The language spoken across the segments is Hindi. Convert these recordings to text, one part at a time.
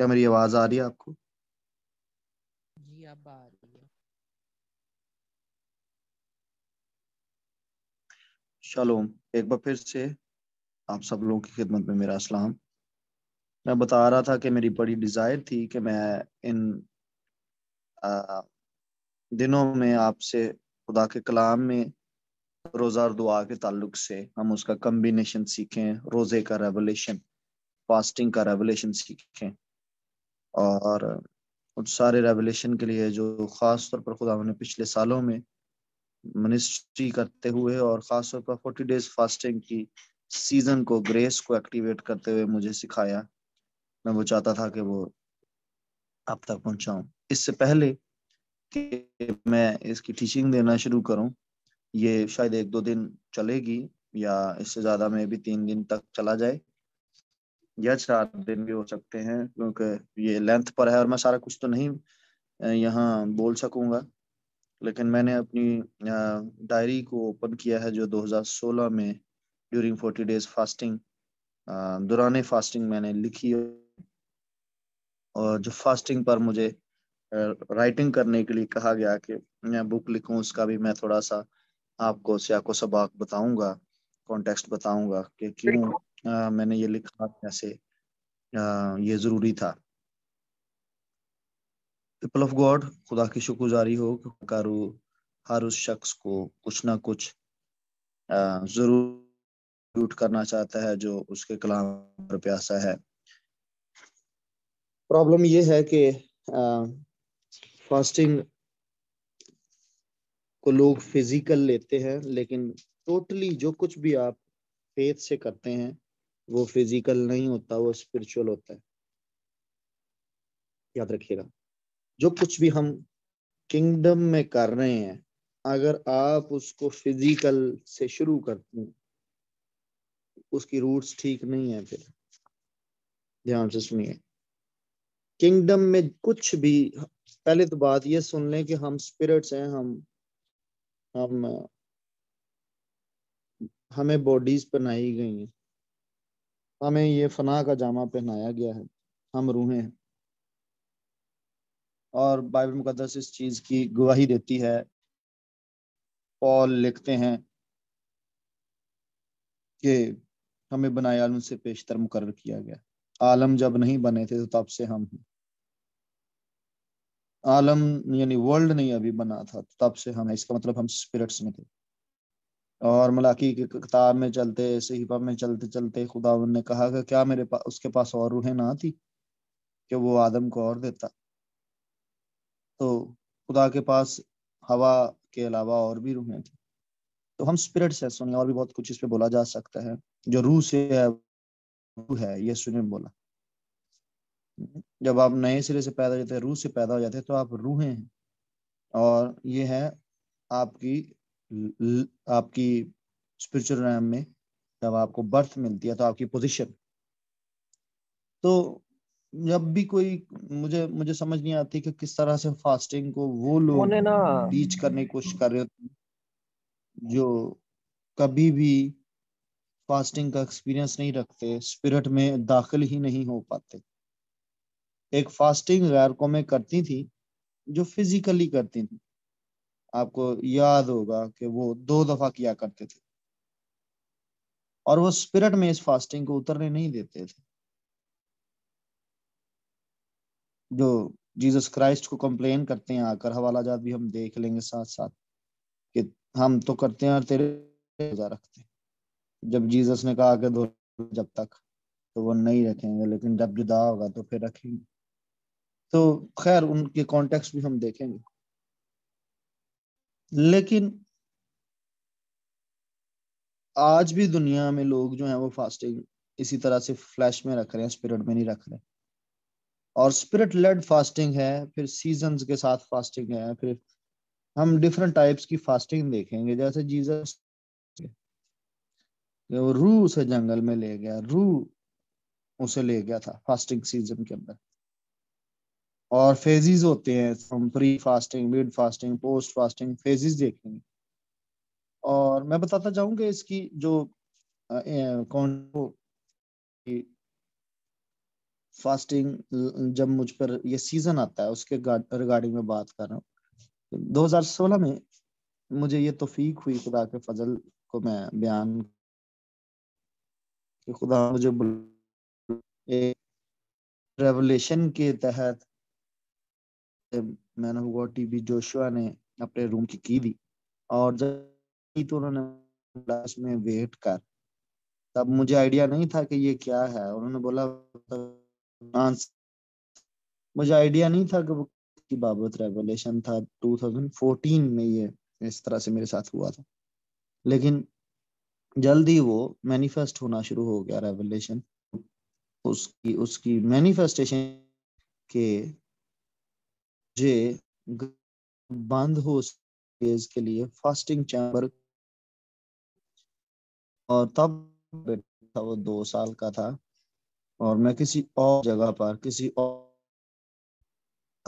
क्या मेरी आवाज आ रही है आपको जी अब आ रही है शालोम एक बार फिर से आप सब लोगों की खिदमत में मेरा सलाम मैं बता रहा था कि मेरी बड़ी डिज़ायर थी कि मैं इन आ, दिनों में आपसे खुदा के कलाम में रोज़ा और दुआ के ताल्लुक से हम उसका कम्बिनेशन सीखें रोज़े का रेवोलेशन फास्टिंग का रेवोलेशन सीखें और उन सारे रेवलेशन के लिए जो ख़ास तौर पर खुदा ने पिछले सालों में मिनिस्ट्री करते हुए और ख़ास तौर पर फोर्टी डेज फास्टिंग की सीज़न को ग्रेस को एक्टिवेट करते हुए मुझे सिखाया मैं वो चाहता था कि वो आप तक पहुंचाऊं इससे पहले कि मैं इसकी टीचिंग देना शुरू करूं ये शायद एक दो दिन चलेगी या इससे ज़्यादा में भी तीन दिन तक चला जाए या चार दिन भी हो सकते हैं क्योंकि ये लेंथ पर है और मैं सारा कुछ तो नहीं यहाँ बोल सकूंगा लेकिन मैंने अपनी डायरी को ओपन किया है जो 2016 में ड्यूरिंग 40 डेज फास्टिंग दौरान फास्टिंग मैंने लिखी और जो फास्टिंग पर मुझे राइटिंग करने के लिए कहा गया कि मैं बुक लिखूं उसका भी मैं थोड़ा सा आपको सियाको सबाक बताऊंगा कॉन्टेक्स्ट बताऊंगा कि क्यों मैंने ये लिखा कैसे ये जरूरी था पीपल ऑफ गॉड खुदा की शुक्रगुजारी हो कारू हर उस शख्स को कुछ ना कुछ जरूर करना चाहता है जो उसके कलाम पर प्यासा है प्रॉब्लम ये है कि फास्टिंग को लोग फिजिकल लेते हैं लेकिन टोटली जो कुछ भी आप फेथ से करते हैं वो फिजिकल नहीं होता वो स्पिरिचुअल होता है याद रखिएगा जो कुछ भी हम किंगडम में कर रहे हैं अगर आप उसको फिजिकल से शुरू करते हैं उसकी रूट्स ठीक नहीं है फिर ध्यान से सुनिए किंगडम में कुछ भी पहले तो बात ये सुन लें कि हम स्पिरिट्स हैं हम हम हमें बॉडीज बनाई गई हैं हमें ये फना का जामा पहनाया गया है हम रूहे हैं और बाइबल मुकदस इस चीज़ की गवाही देती है पॉल लिखते हैं कि हमें बनाए आलम से पेशतर मुकर किया गया आलम जब नहीं बने थे तो तब से हम हैं आलम यानी वर्ल्ड नहीं अभी बना था तब से हम है इसका मतलब हम स्पिरिट्स में थे और मलाकी की किताब में चलते सहीफा में चलते चलते खुदा ने कहा कि क्या मेरे पास उसके पास और रूहें ना थी कि वो आदम को और देता तो खुदा के पास हवा के अलावा और भी रूहें थी तो हम स्पिरिट से सुने और भी बहुत कुछ इस पे बोला जा सकता है जो रूह से है रूह है ये सुने बोला जब आप नए सिरे से पैदा हो जाते हैं रूह से पैदा हो जाते हैं तो आप रूहें हैं और ये है आपकी आपकी स्पिरिचुअल रैम में जब आपको बर्थ मिलती है तो आपकी पोजीशन तो जब भी कोई मुझे मुझे समझ नहीं आती कि किस तरह से फास्टिंग को वो लोग टीच करने की कोशिश कर रहे होते जो कभी भी फास्टिंग का एक्सपीरियंस नहीं रखते स्पिरिट में दाखिल ही नहीं हो पाते एक फास्टिंग गैर मैं करती थी जो फिजिकली करती थी आपको याद होगा कि वो दो दफा किया करते थे और वो स्पिरिट में इस फास्टिंग को उतरने नहीं देते थे जो जीसस क्राइस्ट को कंप्लेन करते हैं आकर हवाला जात भी हम देख लेंगे साथ साथ कि हम तो करते हैं और तेरे रोजा रखते जब जीसस ने कहा कि दो जब तक तो वो नहीं रखेंगे लेकिन जब जुदा होगा तो फिर रखेंगे तो खैर उनके कॉन्टेक्स्ट भी हम देखेंगे लेकिन आज भी दुनिया में लोग जो है वो फास्टिंग इसी तरह से फ्लैश में रख रहे हैं स्पिरिट में नहीं रख रहे और स्पिरिट लेड फास्टिंग है फिर सीजन के साथ फास्टिंग है फिर हम डिफरेंट टाइप्स की फास्टिंग देखेंगे जैसे जीजस वो रू उसे जंगल में ले गया रू उसे ले गया था फास्टिंग सीजन के अंदर और फेजेस होते हैं from pre fasting mid fasting post fasting phases देखेंगे और मैं बताता चाहूंगा इसकी जो कौन फास्टिंग जब मुझ पर ये सीजन आता है उसके रिगार्डिंग में बात कर रहा हूँ 2016 में मुझे ये तोफीक हुई खुदा के फजल को मैं बयान कि खुदा मुझे रेवलेशन के तहत man of God TB Joshua ने अपने रूम की की दी और जब तो उन्होंने क्लास में वेट कर तब मुझे आइडिया नहीं था कि ये क्या है उन्होंने बोला मुझे आइडिया नहीं था कि वो की बाबत रेवलेशन था 2014 में ये इस तरह से मेरे साथ हुआ था लेकिन जल्दी वो मैनिफेस्ट होना शुरू हो गया रेवलेशन उसकी उसकी मैनिफेस्टेशन के मुझे बंद हो डेज के लिए फास्टिंग चैम्बर और तब था वो दो साल का था और मैं किसी और जगह पर किसी और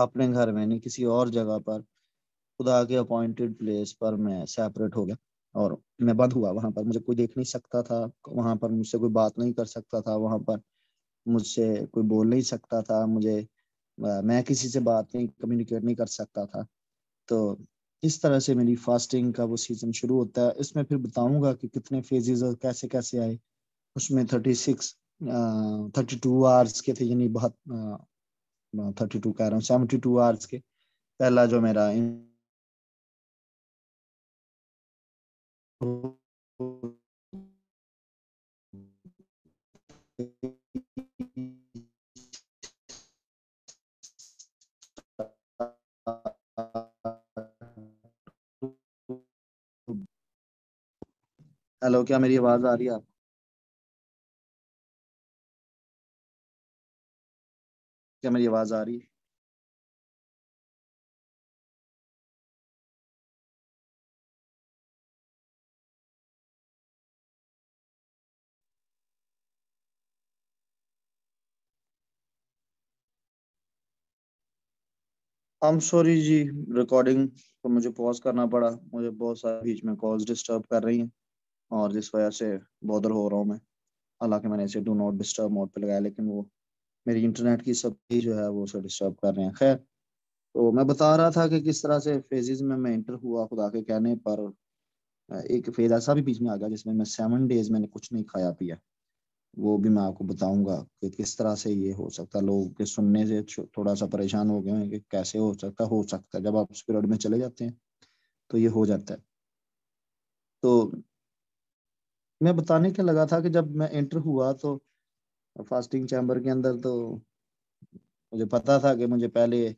अपने घर में नहीं किसी और जगह पर खुदा के अपॉइंटेड प्लेस पर मैं सेपरेट हो गया और मैं बंद हुआ वहां पर मुझे कोई देख नहीं सकता था वहां पर मुझसे कोई बात नहीं कर सकता था वहां पर मुझसे कोई बोल नहीं सकता था मुझे मैं किसी से बात नहीं कम्युनिकेट नहीं कर सकता था तो इस तरह से मेरी फास्टिंग का वो सीज़न शुरू होता है इसमें फिर बताऊंगा कि कितने फेजेस और कैसे कैसे आए उसमें thirty six thirty two hours के थे यानी बहुत थर्टी टू कह रहा हूँ सेवेंटी टू आवर्स के पहला जो मेरा इन... हेलो क्या मेरी आवाज आ रही है क्या मेरी आवाज आ रही है आई एम सॉरी जी रिकॉर्डिंग को मुझे पॉज करना पड़ा मुझे बहुत सारे बीच में कॉल्स डिस्टर्ब कर रही हैं और जिस वजह से बॉदर हो रहा हूँ मैं हालांकि मैंने इसे डू नॉट डिस्टर्ब मोड पे लगाया लेकिन वो मेरी इंटरनेट की सब भी जो है वो उसे डिस्टर्ब कर रहे हैं खैर तो मैं बता रहा था कि किस तरह से फेजेज में मैं इंटर हुआ खुदा के कहने पर एक फेज ऐसा भी बीच में आ गया जिसमें मैं सेवन डेज मैंने कुछ नहीं खाया पिया वो भी मैं आपको बताऊंगा कि किस तरह से ये हो सकता है लोग के सुनने से थोड़ा सा परेशान हो गए हैं कि कैसे हो सकता हो सकता है जब आप उस पीरियड में चले जाते हैं तो ये हो जाता है तो मैं बताने के लगा था कि जब मैं एंटर हुआ तो फास्टिंग चैम्बर के अंदर तो मुझे पता था कि मुझे पहले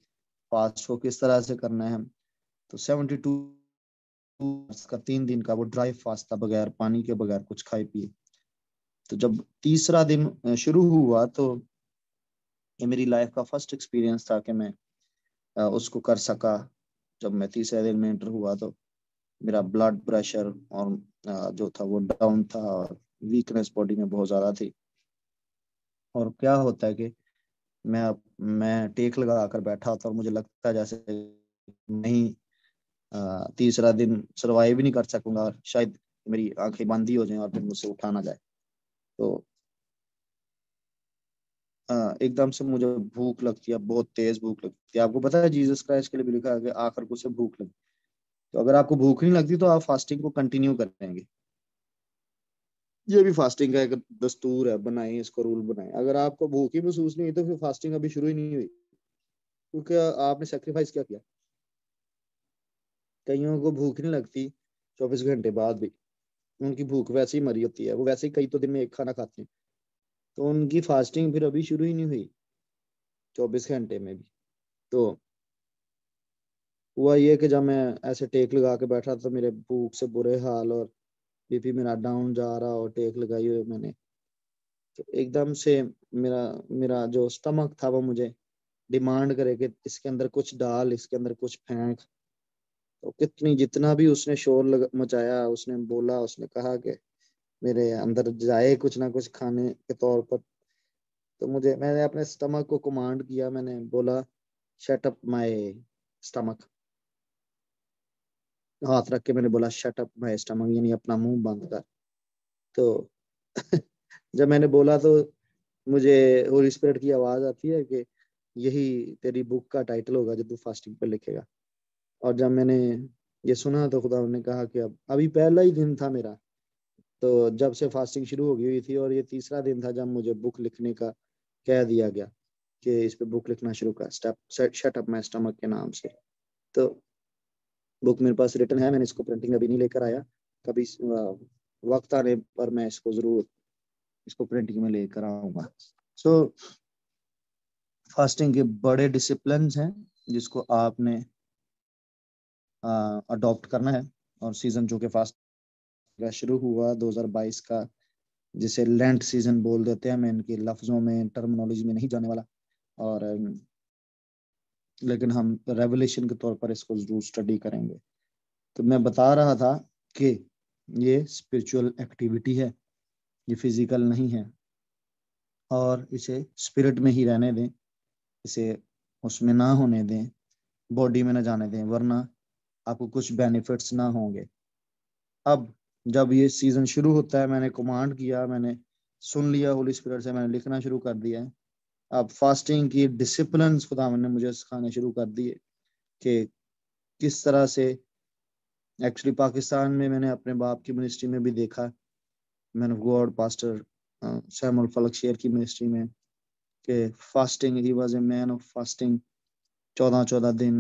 फास्ट को किस तरह से करना है तो सेवेंटी टू का तीन दिन का वो ड्राई फास्ट था बगैर पानी के बगैर कुछ खाए पिए तो जब तीसरा दिन शुरू हुआ तो ये मेरी लाइफ का फर्स्ट एक्सपीरियंस था कि मैं उसको कर सका जब मैं तीसरे दिन में एंटर हुआ तो मेरा ब्लड प्रेशर और जो था वो डाउन था और वीकनेस बॉडी में बहुत ज्यादा थी और क्या होता है कि मैं मैं टेक लगा कर बैठा था और मुझे लगता है जैसे नहीं तीसरा दिन सरवाइव नहीं कर सकूंगा शायद मेरी आंखें बंद ही हो जाए और फिर मुझसे उठाना जाए तो एकदम से मुझे भूख लगती है बहुत तेज भूख लगती है आपको पता है जीसस क्राइस्ट के लिए भी लिखा है कि आखिर को से भूख लगती तो अगर आपको भूख नहीं लगती तो आप फास्टिंग को कंटिन्यू कर करेंगे ये भी फास्टिंग का एक दस्तूर है बनाए इसको रूल बनाए अगर आपको भूख ही महसूस नहीं हुई तो फिर फास्टिंग अभी शुरू ही नहीं हुई क्योंकि आपने सेक्रीफाइस क्या किया कईयों को भूख नहीं लगती चौबीस घंटे बाद भी उनकी भूख वैसे ही मरी होती है वो वैसे ही कई तो दिन में एक खाना खाते हैं तो उनकी फास्टिंग फिर अभी शुरू ही नहीं हुई चौबीस घंटे में भी तो हुआ ये कि जब मैं ऐसे टेक लगा के बैठा था तो मेरे भूख से बुरे हाल और बीपी मेरा डाउन जा रहा और टेक लगाई हुई मैंने तो एकदम से मेरा मेरा जो स्टमक था वो मुझे डिमांड करे कि इसके अंदर कुछ डाल इसके अंदर कुछ फेंक तो कितनी जितना भी उसने शोर लग, मचाया उसने बोला उसने कहा कि मेरे अंदर जाए कुछ ना कुछ खाने के तौर पर तो मुझे मैंने अपने स्टमक को कमांड किया मैंने बोला शेटअप माई माय स्टमक हाथ रख के मैंने बोला शट अप माय स्टमक यानी अपना मुंह बंद कर तो जब मैंने बोला तो मुझे होली स्पिरिट की आवाज आती है कि यही तेरी बुक का टाइटल होगा जो तू फास्टिंग पर लिखेगा और जब मैंने ये सुना तो खुदा ने कहा कि अब अभी पहला ही दिन था मेरा तो जब से फास्टिंग शुरू हो गई हुई थी और ये तीसरा दिन था जब मुझे बुक लिखने का कह दिया गया कि इस पे बुक लिखना शुरू कर step shut up my stomach के नाम से तो बुक मेरे पास रिटर्न है मैंने इसको प्रिंटिंग अभी नहीं लेकर आया कभी वक्त आने पर मैं इसको जरूर इसको प्रिंटिंग में लेकर आऊंगा सो so, फास्टिंग के बड़े डिसिप्लिन हैं जिसको आपने अडॉप्ट करना है और सीजन जो कि फास्ट का शुरू हुआ 2022 का जिसे लेंट सीजन बोल देते हैं मैं इनके लफ्जों में टर्मिनोलॉजी में नहीं जाने वाला और लेकिन हम रेवलेशन के तौर पर इसको जरूर स्टडी करेंगे तो मैं बता रहा था कि ये स्पिरिचुअल एक्टिविटी है ये फिजिकल नहीं है और इसे स्पिरिट में ही रहने दें इसे उसमें ना होने दें बॉडी में ना जाने दें वरना आपको कुछ बेनिफिट्स ना होंगे अब जब ये सीजन शुरू होता है मैंने कमांड किया मैंने सुन लिया होली स्पिरिट से मैंने लिखना शुरू कर दिया है अब फास्टिंग की डिसिप्लिन खुदा ने मुझे सिखाने शुरू कर दिए कि किस तरह से एक्चुअली पाकिस्तान में मैंने अपने बाप की मिनिस्ट्री में भी देखा man of God pastor Samuel Falak Sher की मिनिस्ट्री में कि फास्टिंग ही was a man of fasting चौदह चौदह दिन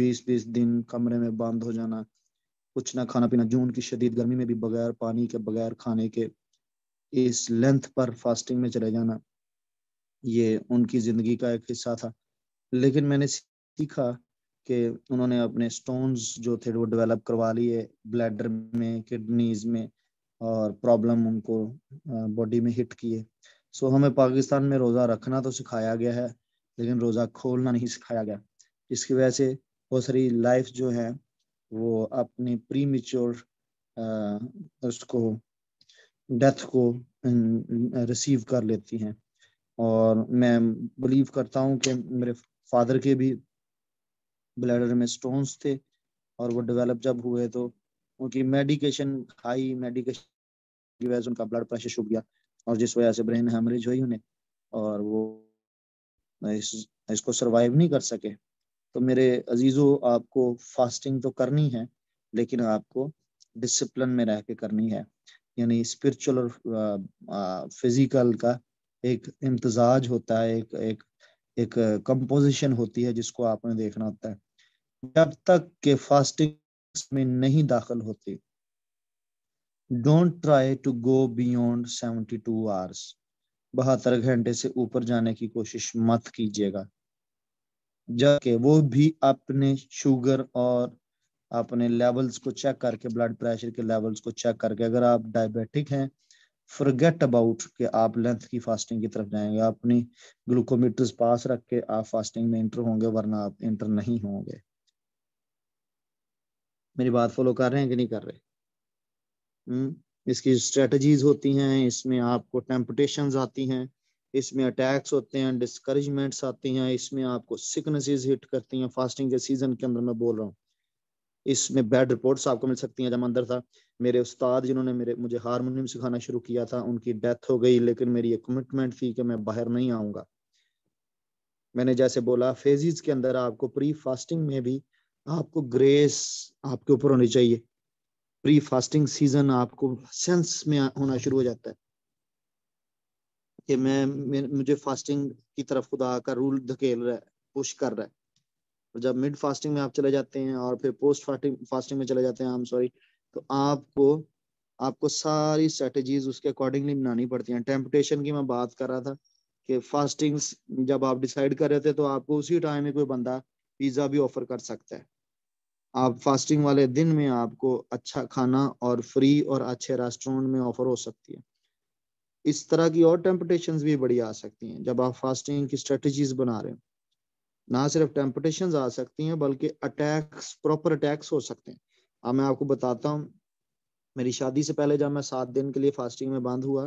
बीस बीस दिन कमरे में बंद हो जाना कुछ ना खाना पीना जून की शदीद गर्मी में भी बगैर पानी के बगैर खाने के इस लेंथ पर फास्टिंग में चले जाना ये उनकी ज़िंदगी का एक हिस्सा था लेकिन मैंने सीखा कि उन्होंने अपने स्टोन्स जो थे वो डेवलप करवा लिए ब्लैडर में किडनीज में और प्रॉब्लम उनको बॉडी में हिट किए सो हमें पाकिस्तान में रोज़ा रखना तो सिखाया गया है लेकिन रोज़ा खोलना नहीं सिखाया गया इसकी वजह से बहुत सारी लाइफ जो है वो अपने प्री मिच्योर उसको डेथ को रिसीव कर लेती हैं और मैं बिलीव करता हूँ कि मेरे फादर के भी ब्लैडर में स्टोन्स थे और वो डेवलप जब हुए तो उनकी मेडिकेशन खाई मेडिकेशन की वजह से उनका ब्लड प्रेशर छुप गया और जिस वजह से ब्रेन हेमरेज हुई उन्हें और वो इस, इसको सरवाइव नहीं कर सके तो मेरे अजीज़ों आपको फास्टिंग तो करनी है लेकिन आपको डिसिप्लिन में रह के करनी है यानी स्पिरिचुअल और फिजिकल का एक इम्तजाज होता है एक एक एक कंपोजिशन होती है जिसको आपने देखना होता है जब तक के फास्टिंग में नहीं दाखिल होती don't try to go beyond seventy two hours बहत्तर घंटे से ऊपर जाने की कोशिश मत कीजिएगा जबकि वो भी अपने शुगर और अपने लेवल्स को चेक करके ब्लड प्रेशर के लेवल्स को चेक करके अगर आप डायबिटिक हैं फॉरगेट अबाउट कि आप लेंथ की फास्टिंग की तरफ जाएंगे आप अपनी ग्लूकोमीटर्स पास रख के आप फास्टिंग में इंटर होंगे वरना आप इंटर नहीं होंगे मेरी बात फॉलो कर रहे हैं कि नहीं कर रहे हम्म इसकी स्ट्रेटजीज होती हैं इसमें आपको टेम्पटेशन आती हैं इसमें अटैक्स होते हैं डिस्करेजमेंट्स आती हैं इसमें आपको सिकनेसेस हिट करती हैं फास्टिंग के सीजन के अंदर मैं बोल रहा हूँ इसमें बैड रिपोर्ट्स आपको मिल सकती हैं जब अंदर था मेरे उस्ताद जिन्होंने मेरे मुझे हारमोनियम सिखाना शुरू किया था उनकी डेथ हो गई लेकिन मेरी एक कमिटमेंट थी कि मैं बाहर नहीं आऊंगा मैंने जैसे बोला फेजिज के अंदर आपको प्री फास्टिंग में भी आपको ग्रेस आपके ऊपर होनी चाहिए प्री फास्टिंग सीजन आपको सेंस में होना शुरू हो जाता है कि मैं मुझे फास्टिंग की तरफ खुदा का रूल धकेल रहा है पुश कर रहा है और जब मिड फास्टिंग में आप चले जाते हैं और फिर पोस्ट फास्टिंग फास्टिंग में चले जाते हैं आई एम सॉरी तो आपको आपको सारी स्ट्रेटेजीज उसके अकॉर्डिंगली बनानी पड़ती हैं टेम्पटेशन की मैं बात कर रहा था कि फास्टिंग जब आप डिसाइड कर रहे थे तो आपको उसी टाइम में कोई बंदा पिज्ज़ा भी ऑफर कर सकता है आप फास्टिंग वाले दिन में आपको अच्छा खाना और फ्री और अच्छे रेस्टोरेंट में ऑफर हो सकती है इस तरह की और टेम्पटेशन भी बड़ी आ सकती हैं जब आप फास्टिंग की स्ट्रेटजीज बना रहे हो ना सिर्फ टेम्पटेशन आ सकती हैं बल्कि अटैक्स प्रॉपर अटैक्स हो सकते हैं अब मैं आपको बताता हूँ मेरी शादी से पहले जब मैं सात दिन के लिए फास्टिंग में बंद हुआ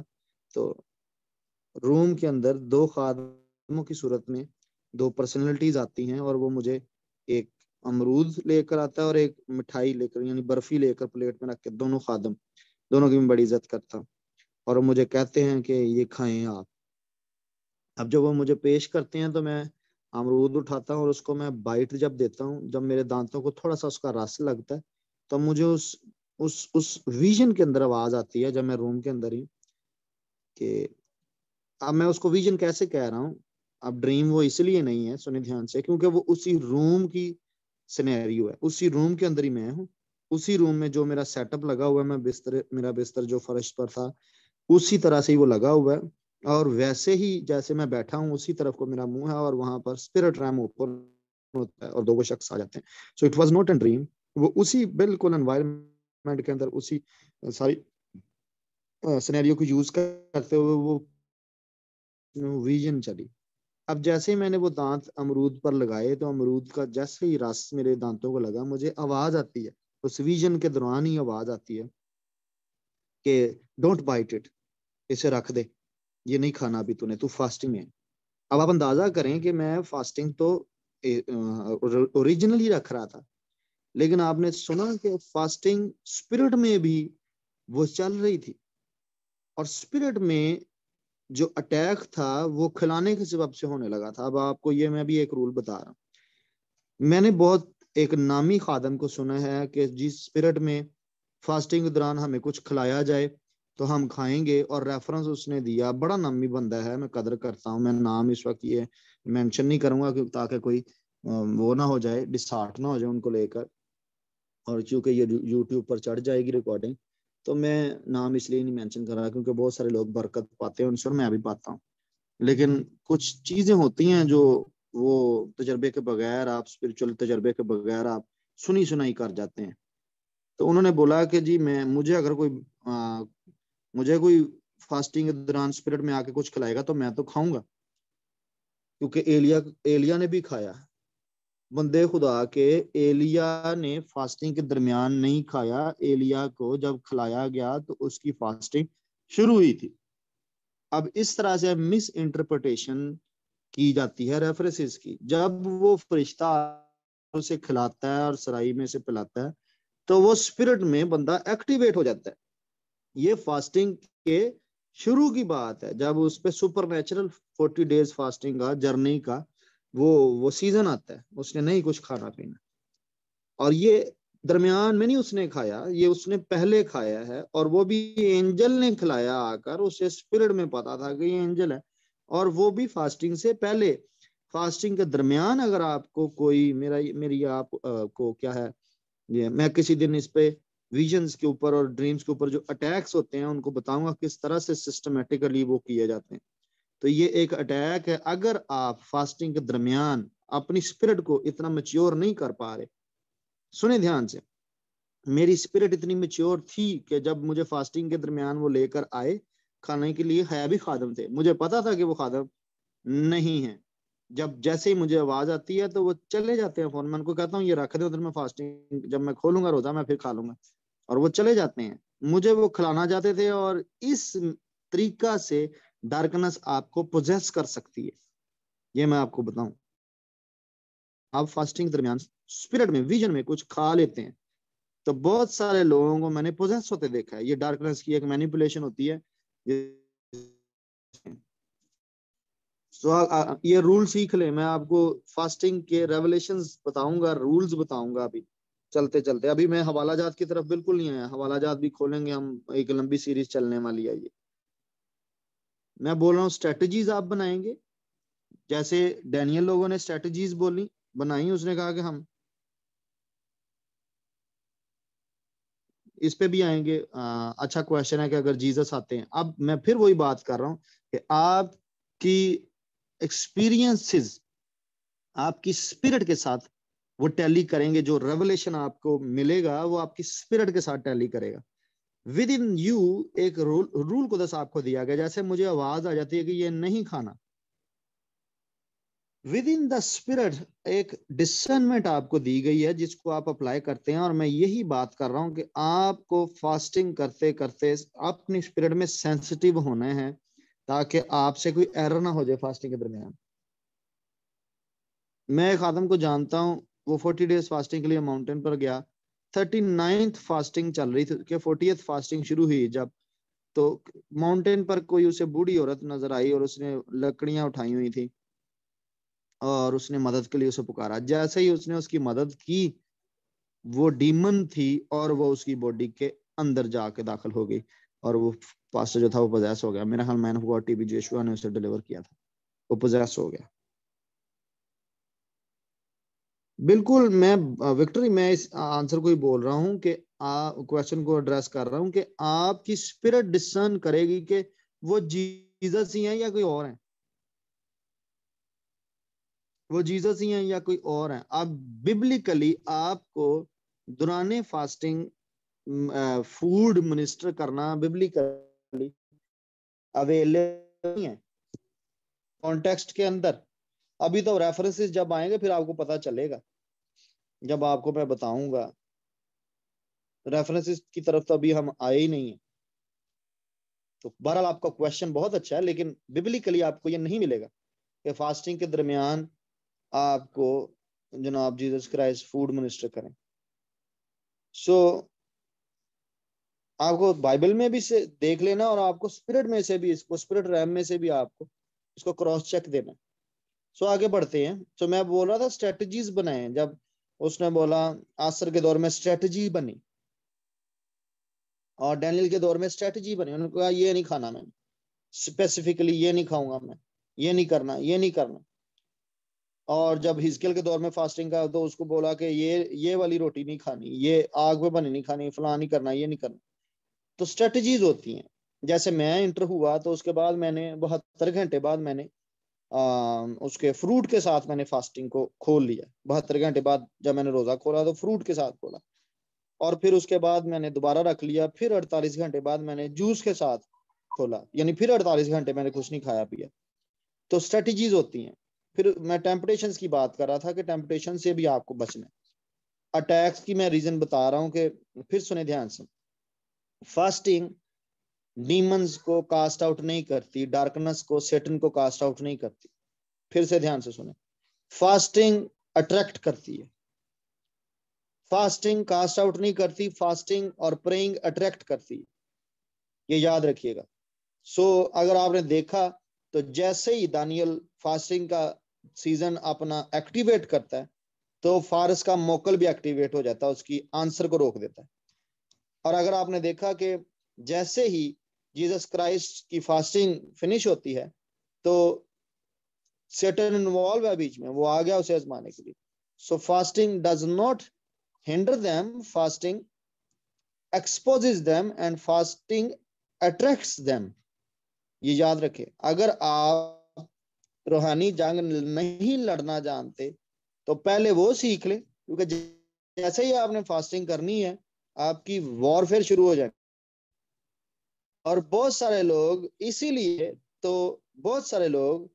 तो रूम के अंदर दो खादमों की सूरत में दो पर्सनैलिटीज आती हैं और वो मुझे एक अमरूद लेकर आता है और एक मिठाई लेकर यानी बर्फी लेकर प्लेट में रख के दोनों खादम दोनों की मैं बड़ी इज्जत करता हूँ और मुझे कहते हैं कि ये खाएं आप अब जब वो मुझे पेश करते हैं तो मैं अमरूद उठाता हूँ और उसको मैं बाइट जब देता हूँ जब मेरे दांतों को थोड़ा सा उसका रस लगता है तो मुझे उस उस उस विजन के अंदर आवाज आती है जब मैं रूम के अंदर ही कि अब मैं उसको विजन कैसे कह रहा हूँ अब ड्रीम वो इसलिए नहीं है सुने ध्यान से क्योंकि वो उसी रूम की सिनेरियो है उसी रूम के अंदर ही मैं हूँ उसी रूम में जो मेरा सेटअप लगा हुआ है मैं बिस्तर मेरा बिस्तर जो फर्श पर था उसी तरह से ही वो लगा हुआ है और वैसे ही जैसे मैं बैठा हूँ उसी तरफ को मेरा मुंह है और वहां पर स्पिरिट रैम ओपन होता है और दो वो शख्स आ जाते हैं so it was not an dream वो उसी बिल्कुल एनवायरमेंट के अंदर उसी सारी सिनेरियो को यूज करते हुए वो विजन चली अब जैसे ही मैंने वो दांत अमरूद पर लगाए तो अमरूद का जैसे ही रस मेरे दांतों को लगा मुझे आवाज आती है उस विजन के दौरान ही आवाज आती है कि डोंट बाइट इट इसे रख दे ये नहीं खाना अभी तूने तू फास्टिंग है अब आप अंदाजा करें कि मैं फास्टिंग तो ओरिजिनली रख रहा था लेकिन आपने सुना कि फास्टिंग स्पिरिट में भी वो चल रही थी और स्पिरिट में जो अटैक था वो खिलाने के सब से होने लगा था अब आपको ये मैं भी एक रूल बता रहा हूँ मैंने बहुत एक नामी खादम को सुना है कि जिस स्पिरिट में फास्टिंग के दौरान हमें कुछ खिलाया जाए तो हम खाएंगे और रेफरेंस उसने दिया बड़ा नामी बंदा है मैं कदर करता हूँ मैं नाम इस वक्त ये मेंशन नहीं करूंगा करूँगा ताकि कोई वो ना हो जाए डिसार्ट ना हो जाए उनको लेकर और क्योंकि ये यूट्यूब पर चढ़ जाएगी रिकॉर्डिंग तो मैं नाम इसलिए नहीं मेंशन कर रहा क्योंकि बहुत सारे लोग बरकत पाते हैं उनसे और मैं भी पाता हूँ लेकिन हम्म। कुछ चीज़ें होती हैं जो वो तजर्बे के बगैर आप स्पिरिचुअल तजर्बे के बगैर आप सुनी सुनाई कर जाते हैं तो उन्होंने बोला कि जी मैं मुझे अगर कोई आ, मुझे कोई फास्टिंग के दौरान स्पिरिट में आके कुछ खिलाएगा तो मैं तो खाऊंगा क्योंकि एलिया एलिया ने भी खाया बंदे खुदा के एलिया ने फास्टिंग के दरमियान नहीं खाया एलिया को जब खिलाया गया तो उसकी फास्टिंग शुरू हुई थी अब इस तरह से मिस इंटरप्रटेशन की जाती है रेफरेंसेस की जब वो फरिश्ता उसे खिलाता है और सराई में से पिलाता है तो वो स्पिरिट में बंदा एक्टिवेट हो जाता है ये फास्टिंग के शुरू की बात है जब उस पर supernatural forty days fasting का जर्नी का वो वो सीजन आता है उसने नहीं कुछ खाना पीना और ये दरमियान में नहीं उसने खाया ये उसने पहले खाया है और वो भी एंजल ने खिलाया आकर उसे स्पिरिट में पता था कि ये एंजल है और वो भी फास्टिंग से पहले फास्टिंग के दरमियान अगर आपको कोई मेरा मेरी आप आ, को क्या है ये मैं किसी दिन इस पे विजन्स के ऊपर और ड्रीम्स के ऊपर जो अटैक्स होते हैं उनको बताऊंगा किस तरह से सिस्टमेटिकली वो किए जाते हैं तो ये एक अटैक है अगर आप फास्टिंग के दरमियान अपनी स्पिरिट को इतना मच्योर नहीं कर पा रहे सुने ध्यान से मेरी स्पिरिट इतनी मच्योर थी कि जब मुझे फास्टिंग के दरमियान वो लेकर आए खाने के लिए है भी खादम थे मुझे पता था कि वो खादम नहीं है जब जैसे ही मुझे आवाज आती है तो वो चले जाते हैं फोन मैं उनको कहता हूँ ये रख दे उधर मैं फास्टिंग जब मैं खोलूंगा रोजा मैं फिर खा लूंगा और वो चले जाते हैं मुझे वो खिलाना चाहते थे और इस तरीका से डार्कनेस आपको प्रोजेस कर सकती है ये मैं आपको बताऊं आप फास्टिंग के दरमियान स्पिरिट में विजन में कुछ खा लेते हैं तो बहुत सारे लोगों को मैंने प्रोजेस होते देखा है ये डार्कनेस की एक मैनिपुलेशन होती है तो आ, आ, ये रूल सीख ले मैं आपको फास्टिंग के रेवलेशन बताऊंगा रूल्स बताऊंगा अभी चलते चलते अभी मैं हवाला जात की तरफ बिल्कुल नहीं आया हवाला जात भी खोलेंगे हम एक लंबी सीरीज चलने वाली है ये मैं बोल रहा हूँ स्ट्रेटजीज आप बनाएंगे जैसे डैनियल लोगों ने स्ट्रेटजीज बोली बनाई उसने कहा कि हम इस पे भी आएंगे आ, अच्छा क्वेश्चन है कि अगर जीसस आते हैं अब मैं फिर वही बात कर रहा हूँ कि आपकी एक्सपीरियंसेस आपकी स्पिरिट के साथ वो टैली करेंगे जो रेवलेशन आपको मिलेगा वो आपकी स्पिरिट के साथ टैली करेगा विद इन यू एक रूल रूल को दस आपको दिया गया जैसे मुझे आवाज आ जाती है कि ये नहीं खाना विद इन द स्पिरिट एक डिसनमेंट आपको दी गई है जिसको आप अप्लाई करते हैं और मैं यही बात कर रहा हूं कि आपको फास्टिंग करते करते अपनी स्पिरिट में सेंसिटिव होने हैं ताकि आपसे कोई एरर ना हो जाए फास्टिंग के दरमियान मैं एक आदम को जानता हूं वो फोर्टी डेज फास्टिंग के लिए माउंटेन पर गया थर्टी नाइन्थ फास्टिंग चल रही थी फोर्टी फास्टिंग शुरू हुई जब तो माउंटेन पर कोई उसे बूढ़ी औरत नजर आई और उसने लकड़ियां उठाई हुई थी और उसने मदद के लिए उसे पुकारा जैसे ही उसने उसकी मदद की वो डीमन थी और वो उसकी बॉडी के अंदर जाके दाखिल हो गई और वो पास्टर जो था वो पजैस हो गया मेरा ख्याल मैन हुआ टीबी जेशुआ ने उसे डिलीवर किया था वो पोजेस हो गया बिल्कुल मैं विक्टरी मैं इस आंसर को ही बोल रहा हूँ कि क्वेश्चन को एड्रेस कर रहा हूँ कि आपकी स्पिरिट डिसन करेगी कि वो जीजस ही हैं या कोई और है वो जीजस ही हैं या कोई और है आप बिब्लिकली आपको दुराने फास्टिंग फूड मिनिस्टर करना बिब्लिकली अवेलेबल है कॉन्टेक्स्ट के अंदर अभी तो रेफरेंसेस जब आएंगे फिर आपको पता चलेगा जब आपको मैं बताऊंगा रेफरेंसेस की तरफ तो अभी हम आए ही नहीं है तो बहरहाल आपका क्वेश्चन बहुत अच्छा है लेकिन बिबलिकली आपको ये नहीं मिलेगा कि फास्टिंग के दरमियान आपको जनाब जीसस क्राइस्ट फूड मिनिस्टर करें सो so, आपको बाइबल में भी से देख लेना और आपको स्पिरिट में से भी इसको स्पिरिट रैम में से भी आपको इसको क्रॉस चेक देना सो आगे बढ़ते हैं तो मैं बोल रहा था स्ट्रेटजीज बनाए जब उसने बोला आसर के दौर में स्ट्रेटजी बनी और डैनियल के दौर में स्ट्रेटजी बनी उन्होंने कहा ये नहीं खाना मैं स्पेसिफिकली ये नहीं खाऊंगा मैं ये नहीं करना ये नहीं करना और जब हिजकेल के दौर में फास्टिंग का तो उसको बोला कि ये ये वाली रोटी नहीं खानी ये आग पे बनी नहीं खानी फला नहीं करना ये नहीं करना तो स्ट्रेटजीज होती हैं जैसे मैं इंटर हुआ तो उसके बाद मैंने बहत्तर घंटे बाद मैंने उसके फ्रूट के साथ मैंने फास्टिंग को खोल लिया बहत्तर घंटे बाद जब मैंने रोजा खोला तो फ्रूट के साथ खोला और फिर उसके बाद मैंने दोबारा रख लिया फिर अड़तालीस घंटे बाद मैंने जूस के साथ खोला यानी फिर अड़तालीस घंटे मैंने कुछ नहीं खाया पिया तो स्ट्रेटजीज होती हैं फिर मैं टेम्पटेशन की बात कर रहा था कि टेम्पटेशन से भी आपको बचना अटैक्स की मैं रीजन बता रहा हूँ कि फिर सुने ध्यान से फास्टिंग डीमंस को कास्ट आउट नहीं करती डार्कनेस को सेटन को कास्ट आउट नहीं करती फिर से ध्यान से सुने फास्टिंग अट्रैक्ट करती है फास्टिंग कास्ट आउट नहीं करती फास्टिंग और प्रेइंग अट्रैक्ट करती है ये याद रखिएगा सो so, अगर आपने देखा तो जैसे ही दानियल फास्टिंग का सीजन अपना एक्टिवेट करता है तो फारस का मोकल भी एक्टिवेट हो जाता है उसकी आंसर को रोक देता है और अगर आपने देखा कि जैसे ही जीसस क्राइस्ट की फास्टिंग फिनिश होती है तो सेटन इन्वॉल्व है बीच में वो आ गया उसे आजमाने के लिए so fasting does not hinder them fasting exposes them and fasting attracts them ये याद रखे अगर आप रूहानी जंग नहीं लड़ना जानते तो पहले वो सीख ले क्योंकि जैसे ही आपने फास्टिंग करनी है आपकी वॉरफेयर शुरू हो जाएगी और बहुत सारे लोग इसीलिए तो बहुत सारे लोग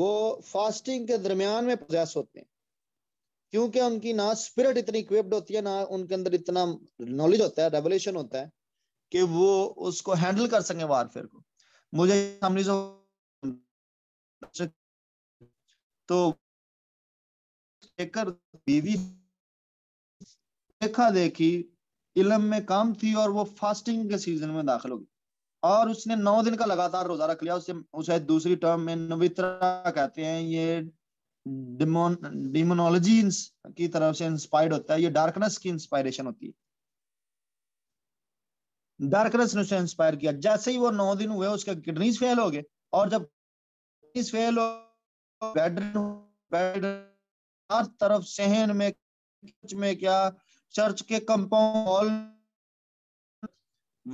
वो फास्टिंग के दरमियान में प्रयास होते हैं क्योंकि उनकी ना स्पिरिट इतनी इक्विप्ड होती है ना उनके अंदर इतना नॉलेज होता है रेवोल्यूशन होता है कि वो उसको हैंडल कर सकें वारफेयर को मुझे तो बीवी देखा देखी इलम में काम थी और वो फास्टिंग के सीजन में दाखिल होगी और उसने नौ दिन का लगातार रोजा रख लिया उसे उसे दूसरी टर्म में नवित्रा कहते हैं ये डिमोनोलॉजी की तरफ से इंस्पायर्ड होता है ये डार्कनेस की इंस्पायरेशन होती है डार्कनेस ने उसे इंस्पायर किया जैसे ही वो नौ दिन हुए उसके किडनीज फेल हो गए और जब किडनीज फेल हो तरफ सहन में में क्या चर्च के कंपाउंड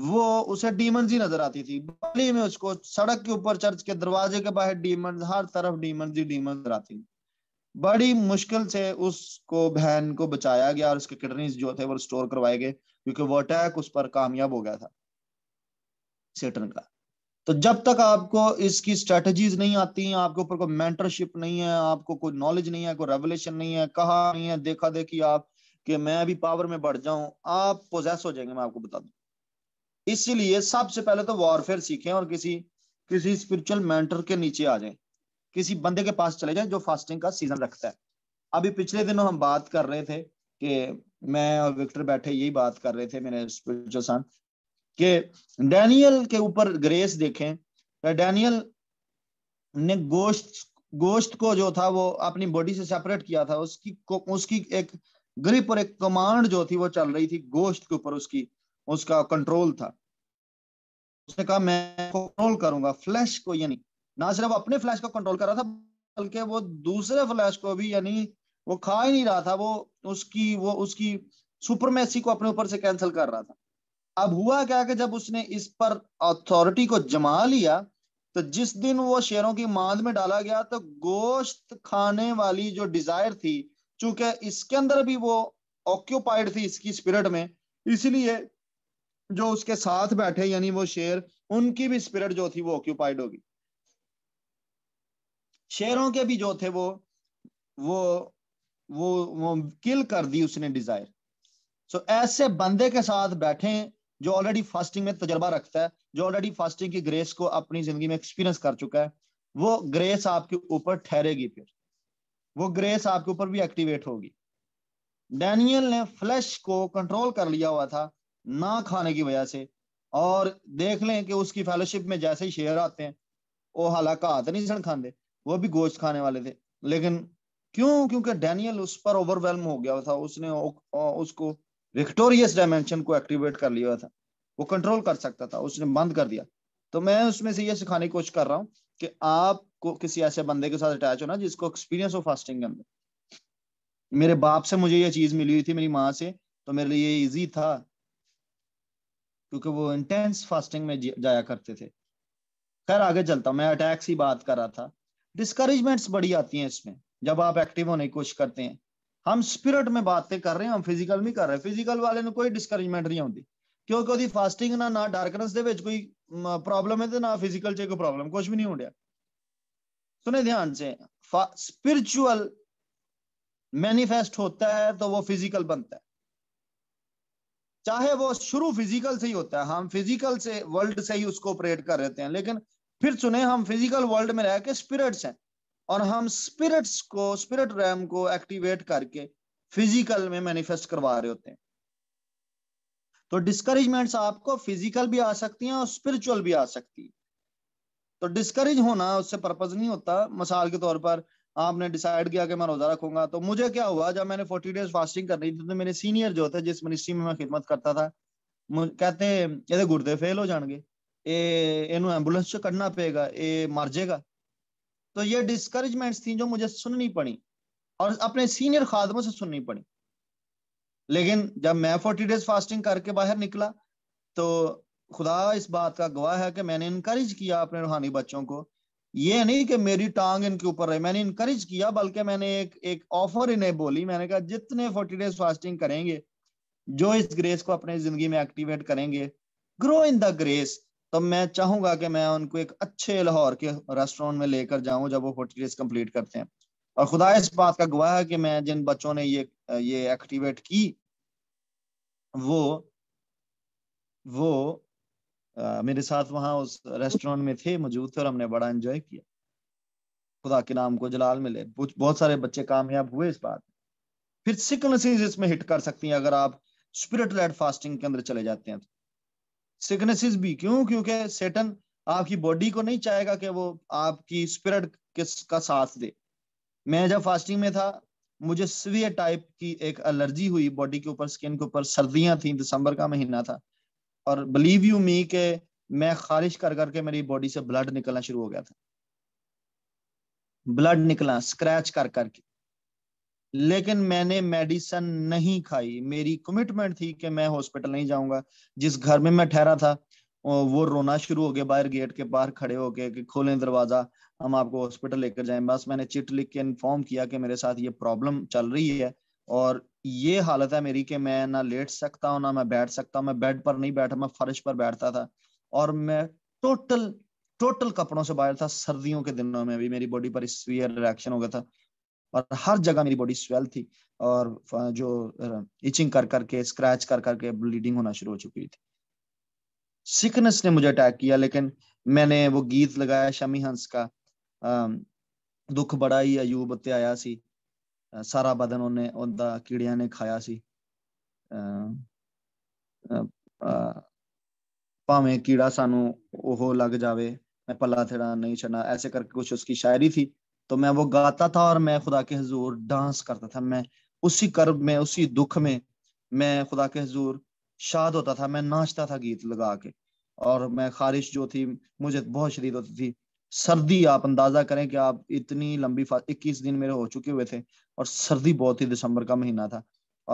वो उसे डीमन ही नजर आती थी गली में उसको सड़क के ऊपर चर्च के दरवाजे के बाहर डीमन हर तरफ डीमन ही डीमन नजर आती बड़ी मुश्किल से उसको बहन को बचाया गया और उसके किडनीज जो थे वो स्टोर करवाए गए क्योंकि वो अटैक उस पर कामयाब हो गया था सेटन का तो जब तक आपको इसकी स्ट्रेटजीज नहीं आती आपके ऊपर कोई मेंटरशिप नहीं है आपको कोई नॉलेज नहीं है कोई रेवलेशन नहीं है कहा नहीं है देखा देखी आप कि मैं भी पावर में बढ़ जाऊं आप पोजेस हो जाएंगे मैं आपको बता दूं इसीलिए सबसे पहले तो वॉरफेयर सीखें और किसी किसी स्पिरिचुअल मेंटर के नीचे आ जाए किसी बंदे के पास चले जाएं जो फास्टिंग का सीजन रखता है अभी पिछले दिनों हम बात कर रहे थे कि मैं और विक्टर बैठे यही बात कर रहे थे मेरे स्पिरिचुअल सन के डैनियल के ऊपर ग्रेस देखें डैनियल तो ने गोश्त गोश्त को जो था वो अपनी बॉडी से सेपरेट किया था उसकी उसकी एक ग्रिप और एक कमांड जो थी वो चल रही थी गोश्त के ऊपर उसकी उसका कंट्रोल था उसने कहा मैं कंट्रोल करूंगा फ्लैश को यानी ना सिर्फ अपने फ्लैश को कंट्रोल कर रहा था बल्कि वो दूसरे फ्लैश को भी यानी वो खा ही नहीं रहा था वो उसकी वो उसकी सुपरमेसी को अपने ऊपर से कैंसिल कर रहा था अब हुआ क्या कि जब उसने इस पर अथॉरिटी को जमा लिया तो जिस दिन वो शेरों की मांद में डाला गया तो गोश्त खाने वाली जो डिजायर थी चूंकि इसके अंदर भी वो ऑक्यूपाइड थी इसकी स्पिरिट में इसलिए जो उसके साथ बैठे यानी वो शेर उनकी भी स्पिरिट जो थी वो ऑक्यूपाइड होगी शेरों के भी जो थे वो वो वो वो किल कर दी उसने डिजायर सो so, ऐसे बंदे के साथ बैठे जो ऑलरेडी फास्टिंग में तजर्बा रखता है जो ऑलरेडी फास्टिंग की ग्रेस को अपनी जिंदगी में एक्सपीरियंस कर चुका है वो ग्रेस आपके ऊपर ठहरेगी फिर वो ग्रेस आपके ऊपर भी एक्टिवेट होगी डैनियल ने फ्लैश को कंट्रोल कर लिया हुआ था ना खाने की वजह से और देख लें कि उसकी फेलोशिप में जैसे ही शेयर आते हैं वो हालांकि आते नहीं सन खाते वो भी गोश्त खाने वाले थे लेकिन क्यों क्योंकि डैनियल उस पर ओवरवेलम हो गया था उसने उसको विक्टोरियस डायमेंशन को एक्टिवेट कर लिया था वो कंट्रोल कर सकता था उसने बंद कर दिया तो मैं उसमें से ये सिखाने की कोशिश कर रहा हूँ कि आपको किसी ऐसे बंदे के साथ अटैच होना जिसको एक्सपीरियंस हो फास्टिंग के अंदर मेरे बाप से मुझे ये चीज मिली हुई थी मेरी माँ से तो मेरे लिए ये ईजी था क्योंकि वो इंटेंस फास्टिंग में जाया करते थे खैर आगे चलता मैं अटैक्स ही बात कर रहा था डिस्करेजमेंट्स बड़ी आती हैं इसमें जब आप एक्टिव होने की कोशिश करते हैं हम स्पिरिट में बातें कर रहे हैं हम फिजिकल भी कर रहे हैं फिजिकल वाले ने कोई डिस्करेजमेंट नहीं आती क्योंकि वो फास्टिंग ना ना डार्कनेस ਦੇ कोई प्रॉब्लम है तो ना फिजिकल ਫਿਜ਼ੀਕਲ कोई प्रॉब्लम कुछ भी नहीं ਨਹੀਂ ਹੁੰਦਿਆ सुने ध्यान से स्पिरिचुअल मैनिफेस्ट होता है तो वो फिजिकल बनता है चाहे वो शुरू फिजिकल से ही होता है हम फिजिकल से वर्ल्ड से ही उसको ऑपरेट कर रहते हैं लेकिन फिर चुने हम फिजिकल वर्ल्ड में रह के स्पिरिट्स हैं और हम स्पिरिट्स को स्पिरिट रैम को एक्टिवेट करके फिजिकल में मैनिफेस्ट करवा रहे होते हैं तो डिस्करेजमेंट्स आपको फिजिकल भी आ सकती हैं और स्पिरिचुअल भी आ सकती है तो डिस्करेज होना उससे पर्पज नहीं होता मिसाल के तौर पर आपने डिसाइड किया कि मैं रोजा रखूंगा तो मुझे क्या हुआ जब मैंने फोर्टी डेज फास्टिंग कर रही थी तो मेरे सीनियर जो थे जिस मिनिस्ट्री में मैं खिदमत करता था कहते ये गुर्दे फेल हो जाएंगे इन एम्बुलेंस से कड़ना पेगा ये मर जाएगा तो ये डिस्करेजमेंट थी जो मुझे सुननी पड़ी और अपने सीनियर खादमों से सुननी पड़ी लेकिन जब मैं फोर्टी डेज फास्टिंग करके बाहर निकला तो खुदा इस बात का गवाह है कि मैंने इनकरेज किया अपने रूहानी बच्चों को ये नहीं कि मेरी टांग इनके ऊपर है मैंने इनकरेज किया बल्कि मैंने एक एक ऑफर इन्हें बोली मैंने कहा जितने फोर्टी डेज फास्टिंग करेंगे जो इस ग्रेस को अपने जिंदगी में एक्टिवेट करेंगे ग्रो इन द ग्रेस तो मैं चाहूंगा कि मैं उनको एक अच्छे लाहौर के रेस्टोरेंट में लेकर जाऊं जब वो फोर्टी डेज कंप्लीट करते हैं और खुदा इस बात का गवाह है कि मैं जिन बच्चों ने ये ये एक्टिवेट की वो वो आ, मेरे साथ वहां उस रेस्टोरेंट में थे मौजूद थे और हमने बड़ा एंजॉय किया खुदा के नाम को जलाल मिले बहुत सारे बच्चे कामयाब हुए इस बात फिर सिकनेसिस इसमें हिट कर सकती हैं अगर आप स्पिरिट लेड फास्टिंग के अंदर चले जाते हैं तो सिकनेसिस भी क्यों क्योंकि सेटन आपकी बॉडी को नहीं चाहेगा कि वो आपकी स्पिरिट किस का साथ दे मैं जब फास्टिंग में था मुझे सीवियर टाइप की एक एलर्जी हुई बॉडी के ऊपर स्किन के ऊपर सर्दियां थी दिसंबर का महीना था और बिलीव यू मी के मैं खारिश कर करके मेरी बॉडी से ब्लड निकलना शुरू हो गया था ब्लड निकला स्क्रैच कर करके लेकिन मैंने मेडिसन नहीं खाई मेरी कमिटमेंट थी कि मैं हॉस्पिटल नहीं जाऊंगा जिस घर में मैं ठहरा था वो रोना शुरू हो गया बाहर गेट के बाहर खड़े हो गए कि खोलें दरवाजा हम आपको हॉस्पिटल लेकर जाएं बस मैंने चिट लिख के इन्फॉर्म किया कि मेरे साथ ये प्रॉब्लम चल रही है और ये हालत है मेरी कि मैं ना लेट सकता हूँ ना मैं बैठ सकता हूँ मैं बेड पर नहीं बैठा मैं फर्श पर बैठता था और मैं टोटल टोटल कपड़ों से बाहर था सर्दियों के दिनों में भी मेरी बॉडी पर सीवियर रिएक्शन हो गया था और हर जगह मेरी बॉडी स्वेल थी और जो इचिंग कर करके स्क्रैच कर करके ब्लीडिंग होना शुरू हो चुकी थी सिकनेस ने मुझे अटैक किया लेकिन मैंने वो गीत लगाया शमी हंस का दुख बड़ा ही अयूब आया सी ਸਾਰਾ ਬਦਨ ਉਹਨੇ ਉਹਦਾ ਕੀੜਿਆਂ ਨੇ ਖਾਇਆ ਸੀ ਭਾਵੇਂ ਕੀੜਾ ਸਾਨੂੰ ਉਹ लग जावे मैं पल्ला थड़ा नहीं छना ऐसे करके कुछ उसकी शायरी थी तो मैं वो गाता था और मैं खुदा के हजूर डांस करता था मैं उसी कर्ब में उसी दुख में मैं खुदा के हजूर शाद होता था मैं नाचता था गीत लगा के और मैं खारिश जो थी मुझे बहुत शरीद होती थी सर्दी आप अंदाजा करें कि आप इतनी लंबी इक्कीस दिन मेरे हो चुके हुए थे और सर्दी बहुत ही दिसंबर का महीना था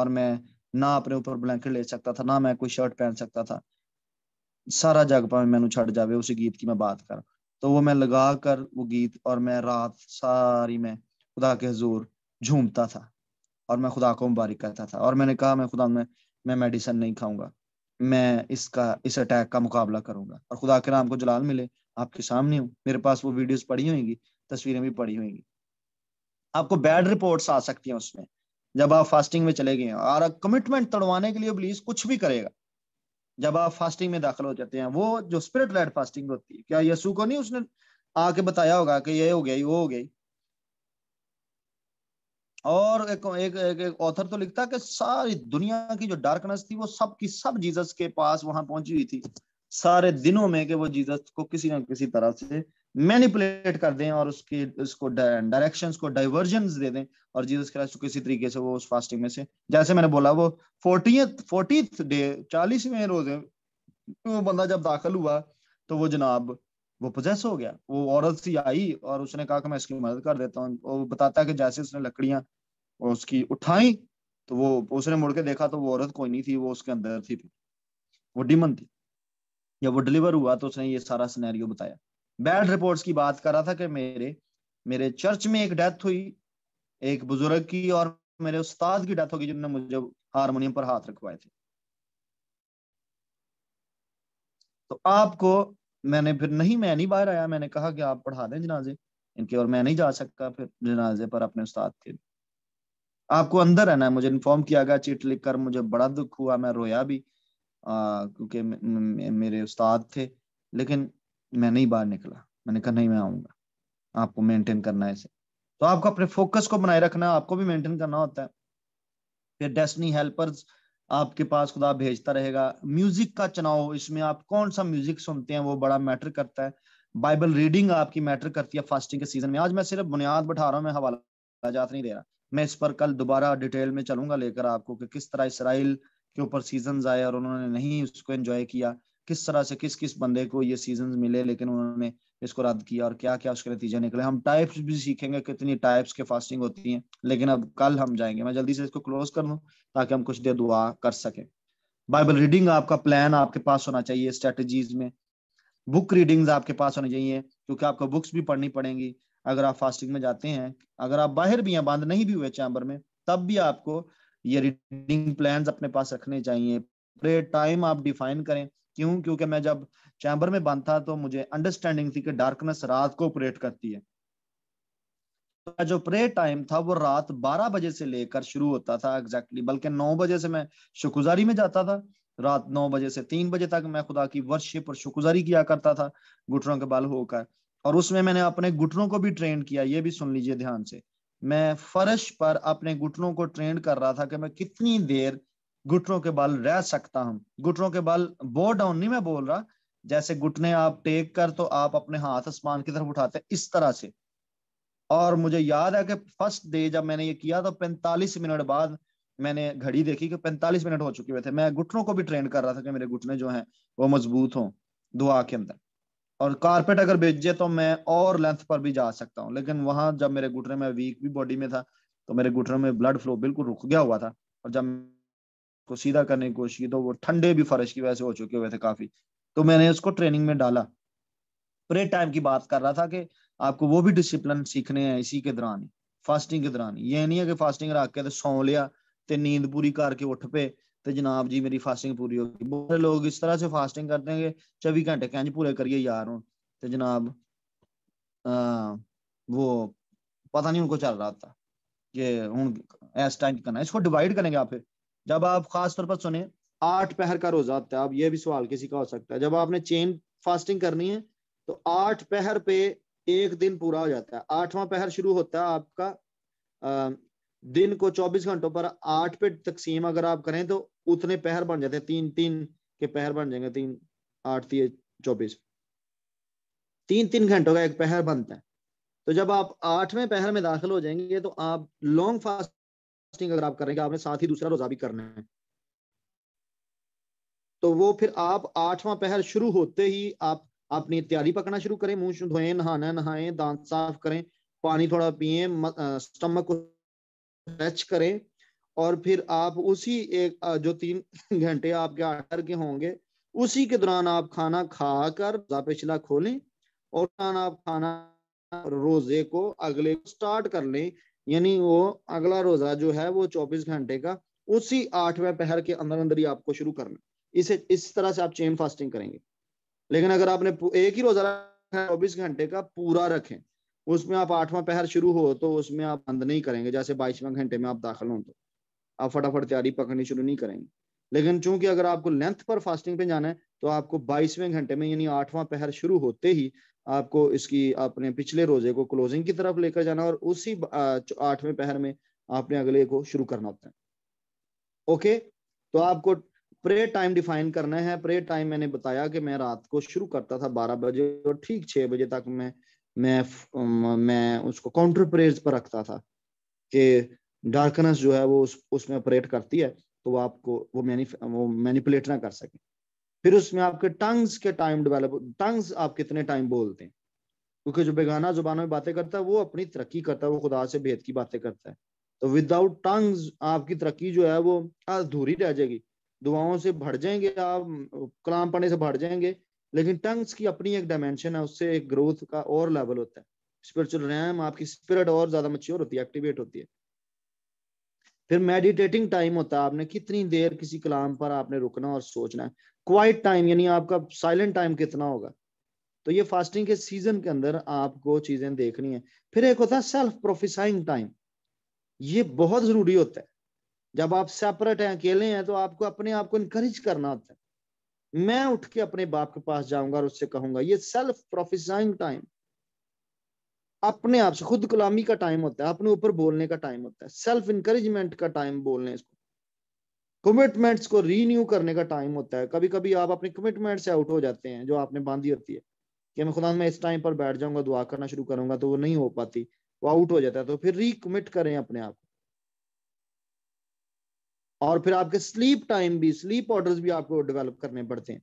और मैं ना अपने ऊपर ब्लैंकेट ले सकता था ना मैं कोई शर्ट पहन सकता था सारा जग भावे मैं छड़ जावे उस गीत की मैं बात कर तो वो मैं लगा कर वो गीत और मैं रात सारी मैं खुदा के हजूर झूमता था और मैं खुदा को मुबारक करता था और मैंने कहा मैं खुदा में मैं मेडिसिन नहीं खाऊंगा मैं इसका इस अटैक का मुकाबला करूंगा और खुदा के नाम को जलाल मिले आपके सामने हूँ मेरे पास वो वीडियोस पड़ी होंगी तस्वीरें भी पड़ी होंगी आपको बैड रिपोर्ट्स आ सकती हैं उसमें जब आप फास्टिंग में चले गए और कमिटमेंट तड़वाने के लिए प्लीज कुछ भी करेगा जब आप फास्टिंग में दाखिल हो जाते हैं वो जो स्पिरिट लेड फास्टिंग होती है क्या यसु को नहीं उसने आके बताया होगा कि ये हो गई वो हो गई और एक एक, एक, एक ऑथर तो लिखता कि सारी दुनिया की जो डार्कनेस थी वो सब की सब जीसस के पास वहां पहुंची हुई थी सारे दिनों में कि वो जीसस को किसी ना किसी तरह से मैनिपुलेट कर दें और उसके उसको डायरेक्शंस को डाइवर्जन दे दें और जीसस क्राइस्ट को किसी तरीके से वो उस फास्टिंग में से जैसे मैंने बोला वो फोर्टी डे चालीसवें रोजे वो बंदा जब दाखिल हुआ तो वो जनाब वो पोजेस हो गया वो औरत सी आई और उसने कहा कि मैं इसकी मदद कर देता हूँ वो बताता है कि जैसे उसने लकड़ियां उसकी उठाई तो वो उसने मुड़ के देखा तो वो औरत कोई नहीं थी वो उसके अंदर थी वो डिमन थी जब वो डिलीवर हुआ तो उसने ये सारा सिनेरियो बताया बैड रिपोर्ट्स की बात कर रहा था कि मेरे मेरे चर्च में एक डेथ हुई एक बुजुर्ग की और मेरे उस्ताद की डेथ होगी जिन्होंने मुझे हारमोनियम पर हाथ रखवाए थे तो आपको मैंने फिर नहीं मैं नहीं बाहर आया मैंने कहा कि आप पढ़ा दें जनाजे इनके और मैं नहीं जा सकता फिर जनाजे पर अपने उस्ताद के आपको अंदर रहना है मुझे इन्फॉर्म किया गया चिट लिख कर मुझे बड़ा दुख हुआ मैं रोया भी क्योंकि मेरे उस्ताद थे लेकिन मैं नहीं बाहर निकला मैंने कहा नहीं मैं आऊंगा आपको मेंटेन करना है इसे तो आपको अपने फोकस को बनाए रखना आपको भी मेंटेन करना होता है फिर डेस्टनी हेल्पर्स आपके पास खुदा भेजता रहेगा म्यूजिक का चुनाव इसमें आप कौन सा म्यूजिक सुनते हैं वो बड़ा मैटर करता है बाइबल रीडिंग आपकी मैटर करती है फास्टिंग के सीजन में आज मैं सिर्फ बुनियाद बैठा रहा हूँ मैं हवाला जात नहीं दे रहा मैं इस पर कल दोबारा डिटेल में चलूंगा लेकर आपको कि किस तरह इसराइल के ऊपर सीजन आए और उन्होंने नहीं उसको एंजॉय किया किस तरह से किस किस बंदे को ये सीजन मिले लेकिन उन्होंने इसको रद्द किया और क्या क्या उसके नतीजे निकले हम टाइप्स भी सीखेंगे कितनी टाइप्स के फास्टिंग होती हैं लेकिन अब कल हम जाएंगे मैं जल्दी से इसको क्लोज कर लूँ ताकि हम कुछ देर दुआ कर सकें बाइबल रीडिंग आपका प्लान आपके पास होना चाहिए स्ट्रेटजीज में बुक रीडिंग्स आपके पास होनी चाहिए क्योंकि आपको बुक्स भी पढ़नी पड़ेंगी अगर आप फास्टिंग में जाते हैं अगर आप बाहर भी हैं बांध नहीं भी हुए चैम्बर में तब भी आपको ये रीडिंग प्लान अपने पास रखने चाहिए प्रे टाइम आप डिफाइन करें क्यों क्योंकि मैं जब चैम्बर में बंद था तो मुझे अंडरस्टैंडिंग थी कि डार्कनेस रात को ऑपरेट करती है जो प्रे टाइम था वो रात 12 बजे से लेकर शुरू होता था एग्जैक्टली exactly. बल्कि 9 बजे से मैं शुक्रगुजारी में जाता था रात 9 बजे से 3 बजे तक मैं खुदा की वर्शिप और शुक्रगुजारी किया करता था घुटनों के बाल होकर और उसमें मैंने अपने घुटनों को भी ट्रेन किया ये भी सुन लीजिए ध्यान से मैं फर्श पर अपने घुटनों को ट्रेंड कर रहा था कि मैं कितनी देर घुटनों के बल रह सकता हूँ घुटनों के बल बो डाउन नहीं मैं बोल रहा जैसे घुटने आप टेक कर तो आप अपने हाथ आसमान की तरफ उठाते इस तरह से और मुझे याद है कि फर्स्ट डे जब मैंने ये किया तो 45 मिनट बाद मैंने घड़ी देखी कि 45 मिनट हो चुके हुए थे मैं घुटनों को भी ट्रेंड कर रहा था कि मेरे घुटने जो हैं वो मजबूत हों दुआ के अंदर और कारपेट अगर भेजे तो मैं और लेंथ पर भी जा सकता हूँ लेकिन वहां जब मेरे घुटने में वीक भी बॉडी में था तो मेरे घुटने में ब्लड फ्लो बिल्कुल रुक गया हुआ था और जब को सीधा करने की कोशिश की तो वो ठंडे भी फर्श की वजह से हो चुके हुए थे काफी तो मैंने उसको ट्रेनिंग में डाला प्रे टाइम की बात कर रहा था कि आपको वो भी डिसिप्लिन सीखने हैं इसी के दौरान फास्टिंग के दौरान ये नहीं है कि फास्टिंग रख के तो सौ लिया तो नींद पूरी करके उठ पे तो जनाब जी मेरी फास्टिंग पूरी होगी बहुत लोग इस तरह से फास्टिंग करते हैं कि घंटे कहें पूरे करिए यार हूँ तो जनाब आ, वो पता नहीं उनको चल रहा था कि हूँ इस टाइम करना इसको डिवाइड करेंगे आप फिर जब आप खास तौर पर सुने आठ पहर का रोजा आता है आप यह भी सवाल किसी का हो सकता है जब आपने चेन फास्टिंग करनी है तो आठ पहर पे एक दिन पूरा हो जाता है आठवां पहर शुरू होता है आपका दिन को 24 घंटों पर आठ पे तकसीम अगर आप करें तो उतने पहर बन जाते हैं तीन तीन के पहर बन जाएंगे तीन आठ तीन चौबीस तीन तीन घंटों का एक पहर बनता है तो जब आप आठवें पहर में दाखिल हो जाएंगे तो आप लॉन्ग फास्टिंग अगर आप करेंगे आपने साथ ही दूसरा रोजा भी करना है तो वो फिर आप आठवां पहर शुरू होते ही आप अपनी तैयारी पकड़ना शुरू करें मुंह धोएं नहाना नहाएं दांत साफ करें पानी थोड़ा पिए स्टमक को स्ट्रेच करें और फिर आप उसी एक जो तीन घंटे आपके आटर के होंगे उसी के दौरान आप खाना खा कर पिछला खोलें और आप खाना रोजे को अगले स्टार्ट कर लें यानी वो अगला रोजा जो है वो 24 घंटे का उसी आठवें पहर के अंदर अंदर ही आपको शुरू करना इसे इस तरह से आप चेन फास्टिंग करेंगे लेकिन अगर आपने एक ही रोजा चौबीस घंटे का पूरा रखें उसमें आप आठवां पहर शुरू हो तो उसमें आप बंद नहीं करेंगे जैसे बाईसवें घंटे में आप दाखिल हों तो आप फटाफट तैयारी पकड़नी शुरू नहीं करेंगे लेकिन चूंकि अगर आपको लेंथ पर फास्टिंग पे जाना है तो आपको बाईसवें घंटे में यानी आठवां पहर शुरू होते ही आपको इसकी अपने पिछले रोजे को क्लोजिंग की तरफ लेकर जाना और उसी आठवें पहर में आपने अगले को शुरू करना होता है ओके तो आपको प्रे टाइम डिफाइन करना है प्रे टाइम मैंने बताया कि मैं रात को शुरू करता था बारह बजे और ठीक छह बजे तक मैं मैं मैं उसको काउंटर प्रेयर्स पर रखता था कि डार्कनेस जो है वो उस उसमें ऑपरेट करती है तो वो आपको वो वो मैनिपुलेट ना कर सके फिर उसमें आपके टंग्स के टाइम डेवलप टंग्स आप कितने टाइम बोलते हैं क्योंकि जो बेगाना जुबानों में बातें करता है वो अपनी तरक्की करता है वो खुदा से भेद की बातें करता है तो विदाउट टंग्स आपकी तरक्की जो है वो अधूरी रह जाएगी दुआओं से भर जाएंगे आप कलाम पढ़ने से भर जाएंगे लेकिन टंग्स की अपनी एक डायमेंशन है उससे एक ग्रोथ का और लेवल होता है स्पिरिचुअल रैम आपकी स्पिरिट और ज्यादा मच्योर होती है एक्टिवेट होती है फिर मेडिटेटिंग टाइम होता है आपने कितनी देर किसी कलाम पर आपने रुकना और सोचना है क्वाइट टाइम यानी आपका साइलेंट टाइम कितना होगा तो ये फास्टिंग के सीजन के अंदर आपको चीजें देखनी है फिर एक होता है सेल्फ प्रोफिसाइंग टाइम ये बहुत जरूरी होता है जब आप सेपरेट हैं अकेले हैं तो आपको अपने आप को इनकरेज करना होता है मैं उठ के अपने बाप के पास जाऊंगा और उससे कहूंगा ये सेल्फ प्रोफिसाइंग टाइम अपने आप से खुद गुलामी का टाइम होता है अपने ऊपर बोलने का टाइम होता है सेल्फ इंकरेजमेंट का टाइम बोलने इसको कमिटमेंट्स को रीन्यू करने का टाइम होता है कभी कभी आप अपने कमिटमेंट से आउट हो जाते हैं जो आपने बांधी होती है कि मैं खुदा मैं इस टाइम पर बैठ जाऊंगा दुआ करना शुरू करूंगा तो वो नहीं हो पाती वो आउट हो जाता है तो फिर रिकमिट करें अपने आप को और फिर आपके स्लीप टाइम भी स्लीप ऑर्डर्स भी आपको डेवलप करने पड़ते हैं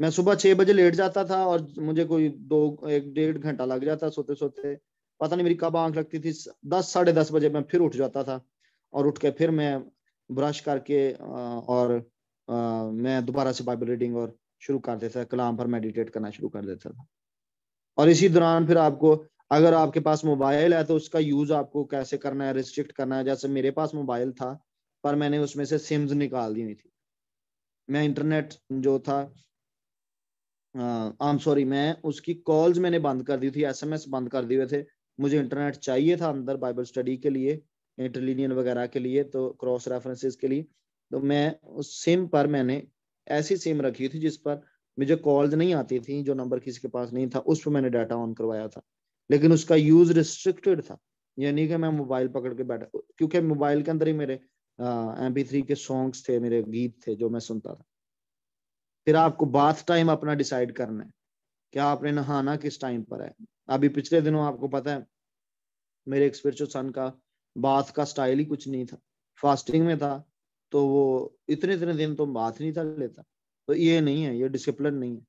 मैं सुबह छह बजे लेट जाता था और मुझे कोई दो एक डेढ़ घंटा लग जाता सोते सोते पता नहीं मेरी कब आंख लगती थी दस साढ़े दस बजे मैं फिर उठ जाता था और उठ के फिर मैं ब्रश करके और मैं दोबारा से बाइबल रीडिंग और शुरू कर देता था कलाम पर मेडिटेट करना शुरू कर देता था और इसी दौरान फिर आपको अगर आपके पास मोबाइल है तो उसका यूज आपको कैसे करना है रिस्ट्रिक्ट करना है जैसे मेरे पास मोबाइल था पर मैंने उसमें से सिम्स निकाल दी हुई थी मैं इंटरनेट जो था आई एम सॉरी मैं उसकी कॉल्स मैंने बंद कर दी थी एसएमएस बंद कर दिए हुए थे मुझे इंटरनेट चाहिए था अंदर बाइबल स्टडी के लिए इंटरलिनियन वगैरह के लिए तो क्रॉस रेफरेंसेस के लिए तो मैं उस सिम पर मैंने ऐसी सिम रखी थी जिस पर मुझे कॉल्स नहीं आती थी जो नंबर किसी के पास नहीं था उस पर मैंने डाटा ऑन करवाया था लेकिन उसका यूज रिस्ट्रिक्टेड था यानी कि मैं मोबाइल पकड़ के बैठा क्योंकि मोबाइल के अंदर ही मेरे एम पी थ्री के सॉन्ग्स थे मेरे गीत थे जो मैं सुनता था फिर आपको बाथ टाइम अपना डिसाइड करना है क्या आपने नहाना किस टाइम पर है अभी पिछले दिनों आपको पता है मेरे एक स्पिरिचुअल सन का बाथ का स्टाइल ही कुछ नहीं था फास्टिंग में था तो वो इतने इतने दिन तो बाथ नहीं था लेता तो ये नहीं है ये डिसिप्लिन नहीं है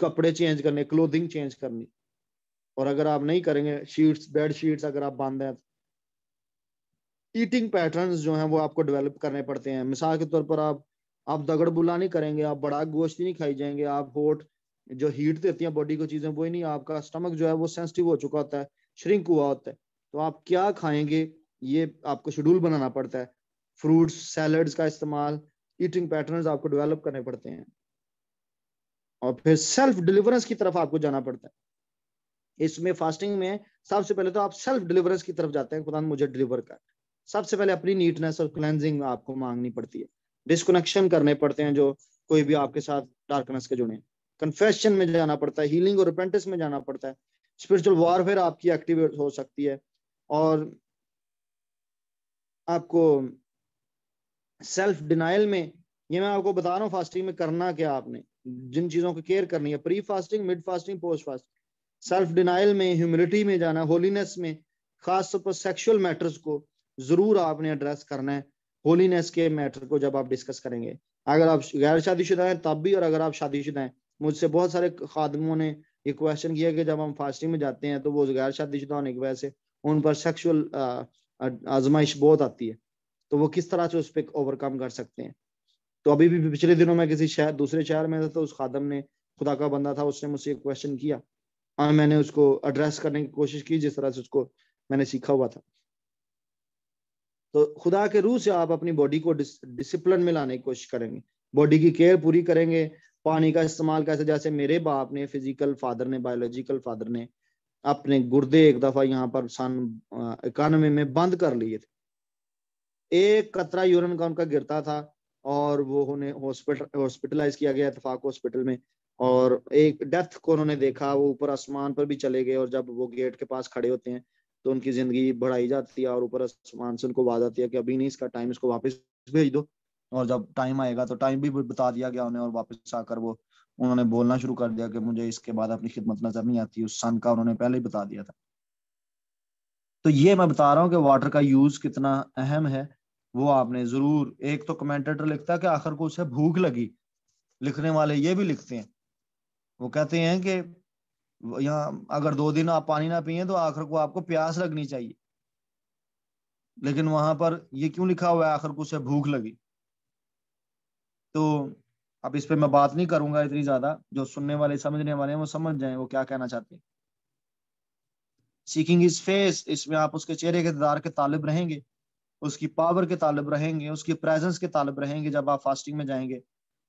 कपड़े चेंज करने क्लोथिंग चेंज करनी और अगर आप नहीं करेंगे शीट्स बेड शीट्स अगर आप बांध हैं ईटिंग पैटर्न जो हैं वो आपको डेवलप करने पड़ते हैं मिसाल के तौर पर आप आप दगड़ बुला नहीं करेंगे आप बड़ा गोश्त नहीं खाई जाएंगे आप होट जो हीट देती है बॉडी को चीजें वही नहीं आपका स्टमक जो है वो सेंसिटिव हो चुका होता है श्रिंक हुआ होता है तो आप क्या खाएंगे ये आपको शेड्यूल बनाना पड़ता है फ्रूट्स सैलड्स का इस्तेमाल ईटिंग पैटर्न आपको डेवलप करने पड़ते हैं और फिर सेल्फ डिलीवरेंस की तरफ आपको जाना पड़ता है इसमें फास्टिंग में सबसे पहले तो आप सेल्फ डिलीवरेंस की तरफ जाते हैं खुदा मुझे डिलीवर कर सबसे पहले अपनी नीटनेस और क्लेंजिंग आपको मांगनी पड़ती है डिस्कनेक्शन करने पड़ते हैं जो कोई भी आपके साथ डार्कनेस के जुड़े कन्फेशन में जाना पड़ता है हीलिंग और रिपेंटिस में जाना पड़ता है स्पिरिचुअल वॉरफेयर आपकी एक्टिवेट हो सकती है और आपको सेल्फ डिनाइल में ये मैं आपको बता रहा हूँ फास्टिंग में करना क्या आपने जिन चीजों की केयर करनी है pre fasting mid fasting post fast self denial में ह्यूमिलिटी में जाना होलीनेस में खासतौर पर सेक्सुअल मैटर्स को जरूर आपने एड्रेस करना है होलीनेस के मैटर को जब आप डिस्कस करेंगे अगर आप गैर शादीशुदा हैं तब भी और अगर आप शादीशुदा हैं मुझसे बहुत सारे खादमों ने ये क्वेश्चन किया कि जब हम फास्टिंग में जाते हैं तो वो गैर शादीशुदा होने की वजह से उन पर सेक्सुअल आजमाइश बहुत आती है तो वो किस तरह से उस पर ओवरकम कर सकते हैं तो अभी भी पिछले दिनों में किसी शहर दूसरे शहर में था तो उस खादम ने खुदा का बंदा था उसने मुझसे क्वेश्चन किया और मैंने उसको एड्रेस करने की कोशिश की जिस तरह से उसको मैंने सीखा हुआ था तो खुदा के रूह से आप अपनी बॉडी को डिस, डिसिप्लिन में लाने की कोशिश करेंगे बॉडी की केयर पूरी करेंगे पानी का इस्तेमाल कैसे जैसे मेरे बाप ने फिजिकल फादर ने बायोलॉजिकल फादर ने अपने गुर्दे एक दफा यहाँ पर सन इकानवे में बंद कर लिए थे एक कतरा यूरिन का उनका गिरता था और वो उन्हें हॉस्पिटल हॉस्पिटलाइज किया गया इतफाक हॉस्पिटल में और एक डेथ को उन्होंने देखा वो ऊपर आसमान पर भी चले गए और जब वो गेट के पास खड़े होते हैं तो उनकी जिंदगी बढ़ाई जाती है और ऊपर आसमान से उनको वादा आती है कि अभी नहीं इसका टाइम इसको वापस भेज दो और जब टाइम आएगा तो टाइम भी बता दिया गया उन्हें और वापस आकर वो उन्होंने बोलना शुरू कर दिया कि मुझे इसके बाद अपनी खिदमत नजर नहीं आती उस सन का उन्होंने पहले ही बता दिया था तो ये मैं बता रहा हूँ कि वाटर का यूज कितना अहम है वो आपने जरूर एक तो कमेंटेटर लिखता है कि आखिर को उसे भूख लगी लिखने वाले ये भी लिखते हैं वो कहते हैं कि यहाँ अगर दो दिन आप पानी ना पिए तो आखिर को आपको प्यास लगनी चाहिए लेकिन वहां पर ये क्यों लिखा हुआ है आखिर को उसे भूख लगी तो अब इस पर मैं बात नहीं करूंगा इतनी ज्यादा जो सुनने वाले समझने वाले हैं वो समझ जाए वो क्या कहना चाहते हैं सीकिंग इज फेस इसमें आप उसके चेहरे के दार के तालिब रहेंगे उसकी पावर के तालिब रहेंगे उसकी प्रेजेंस के तालिब रहेंगे जब आप फास्टिंग में जाएंगे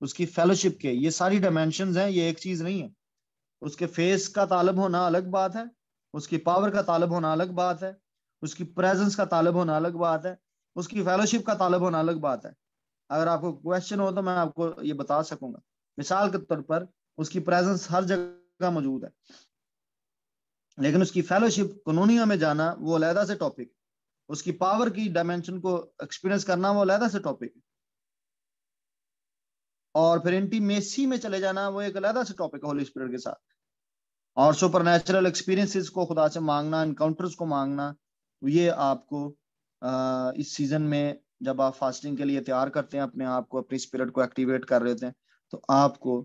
उसकी फेलोशिप के ये सारी डायमेंशन हैं ये एक चीज नहीं है उसके फेस का तालब होना अलग बात है उसकी पावर का तालब होना अलग बात है उसकी प्रेजेंस का तालब होना अलग बात है उसकी फेलोशिप का तालब होना अलग बात है अगर आपको क्वेश्चन हो तो मैं आपको ये बता सकूंगा मिसाल के तौर पर उसकी प्रेजेंस हर जगह मौजूद है लेकिन उसकी फेलोशिप कनोनिया में जाना वो अलहदा से टॉपिक उसकी पावर की डायमेंशन को एक्सपीरियंस करना वो अलहदा से टॉपिक है और फिर एंटी मेसी में चले जाना वो एक अलग से टॉपिक है होली स्पिरिट के साथ और सुपर नेचुरल एक्सपीरियंसिस को खुदा से मांगना इनकाउंटर्स को मांगना ये आपको आ, इस सीजन में जब आप फास्टिंग के लिए तैयार करते हैं अपने आप को अपनी स्पिरिट को एक्टिवेट कर रहे हैं तो आपको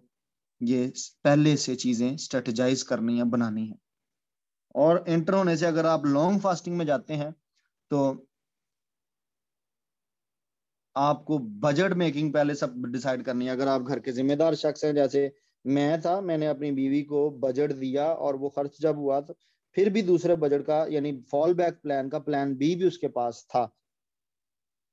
ये पहले से चीजें स्ट्रेटेजाइज करनी है बनानी है और एंटर होने से अगर आप लॉन्ग फास्टिंग में जाते हैं तो आपको बजट मेकिंग पहले सब डिसाइड करनी है अगर आप घर के जिम्मेदार शख्स हैं जैसे मैं था मैंने अपनी बीवी को बजट दिया और वो खर्च जब हुआ तो फिर भी दूसरे बजट का यानी फॉल बैक प्लान का प्लान बी भी उसके पास था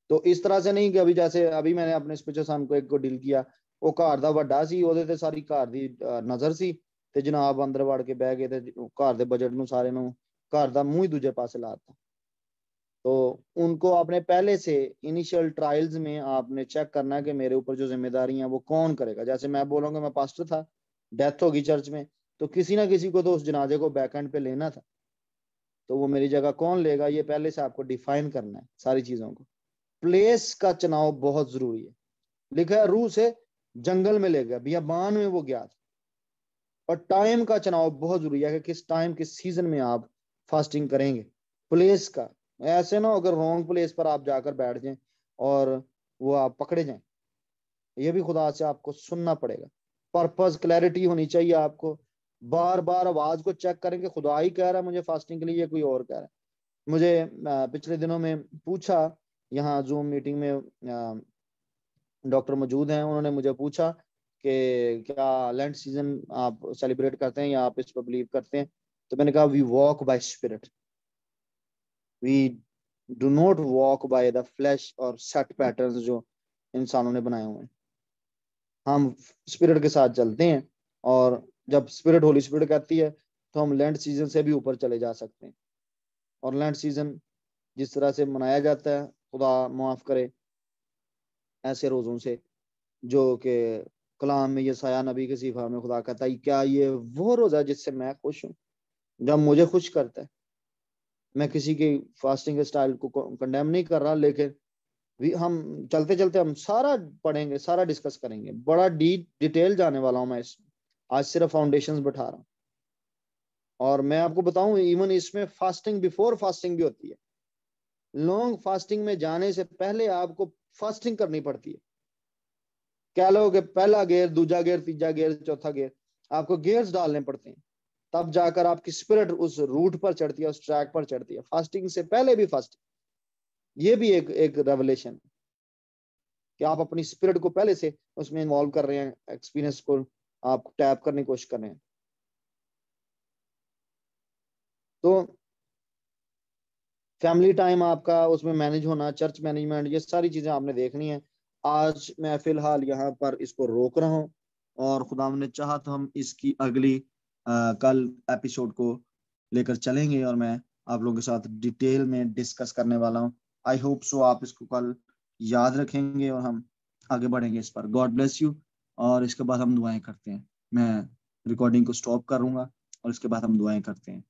तो इस तरह से नहीं कि अभी जैसे अभी मैंने अपने स्पेशल सन को एक को डील किया वो घर का ਵੱਡਾ ਸੀ ਉਹਦੇ ਤੇ ਸਾਰੀ ਘਰ ਦੀ ਨਜ਼ਰ ਸੀ ਤੇ ਜਨਾਬ ਅੰਦਰ ਵੜ ਕੇ ਬਹਿ ਗਏ ਤੇ ਘਰ ਦੇ ਬਜਟ ਨੂੰ ਸਾਰੇ ਨੂੰ ਘਰ ਦਾ ਮੂੰਹ ਹੀ ਦੂਜੇ ਪਾਸੇ तो उनको आपने पहले से इनिशियल ट्रायल्स में आपने चेक करना है कि मेरे ऊपर जो जिम्मेदारी है वो कौन करेगा जैसे मैं बोलूँगा मैं पास्टर था डेथ होगी चर्च में तो किसी ना किसी को तो उस जनाजे को बैकहेंड पे लेना था तो वो मेरी जगह कौन लेगा ये पहले से आपको डिफाइन करना है सारी चीज़ों को प्लेस का चुनाव बहुत ज़रूरी है लिखा है रूह से जंगल में ले गया बियाबान में वो गया था और टाइम का चुनाव बहुत जरूरी है कि किस टाइम किस सीजन में आप फास्टिंग करेंगे प्लेस का ऐसे ना अगर रॉन्ग प्लेस पर आप जाकर बैठ जाए और वो आप पकड़े जाए ये भी खुदा से आपको सुनना पड़ेगा पर्पज क्लैरिटी होनी चाहिए आपको बार बार आवाज को चेक करें कि खुदा ही कह रहा है मुझे फास्टिंग के लिए कोई और कह रहा है मुझे पिछले दिनों में पूछा यहाँ जूम मीटिंग में डॉक्टर मौजूद हैं उन्होंने मुझे पूछा कि क्या लैंड सीजन आप सेलिब्रेट करते हैं या आप इस पर बिलीव करते हैं तो मैंने कहा we walk by spirit we do not walk by the flesh और सेट पैटर्न्स जो इंसानों ने बनाए हुए हैं हम स्पिरिट के साथ चलते हैं और जब स्पिरिट होली स्पिरिट कहती है तो हम लैंड सीजन से भी ऊपर चले जा सकते हैं और लैंड सीजन जिस तरह से मनाया जाता है खुदा माफ करे ऐसे रोज़ों से जो कि कलाम में यसाया नबी के सीफा में खुदा कहता है क्या ये वो रोज़ा जिससे मैं खुश हूँ जब मुझे खुश करता है मैं किसी की फास्टिंग के स्टाइल को कंडेम नहीं कर रहा लेकिन हम चलते चलते हम सारा पढ़ेंगे सारा डिस्कस करेंगे बड़ा डी डिटेल जाने वाला हूं मैं इसमें आज सिर्फ फाउंडेशन बैठा रहा हूँ और मैं आपको बताऊं इवन इसमें फास्टिंग बिफोर फास्टिंग भी होती है लॉन्ग फास्टिंग में जाने से पहले आपको फास्टिंग करनी पड़ती है कह लो कि पहला गेयर दूजा गेयर तीजा गेयर चौथा गेयर आपको गेयर्स डालने पड़ते हैं तब जाकर आपकी स्पिरिट उस रूट पर चढ़ती है उस ट्रैक पर चढ़ती है फास्टिंग से पहले भी फास्ट ये भी एक एक रेवलेशन कि आप अपनी स्पिरिट को पहले से उसमें इन्वॉल्व कर रहे हैं एक्सपीरियंस को आप टैप करने की कोशिश कर रहे हैं तो फैमिली टाइम आपका उसमें मैनेज होना चर्च मैनेजमेंट ये सारी चीजें आपने देखनी है आज मैं फिलहाल यहाँ पर इसको रोक रहा हूँ और खुदा ने चाह तो हम इसकी अगली कल एपिसोड को लेकर चलेंगे और मैं आप लोगों के साथ डिटेल में डिस्कस करने वाला हूँ आई होप सो आप इसको कल याद रखेंगे और हम आगे बढ़ेंगे इस पर गॉड ब्लेस यू और इसके बाद हम दुआएं करते हैं मैं रिकॉर्डिंग को स्टॉप करूंगा और इसके बाद हम दुआएं करते हैं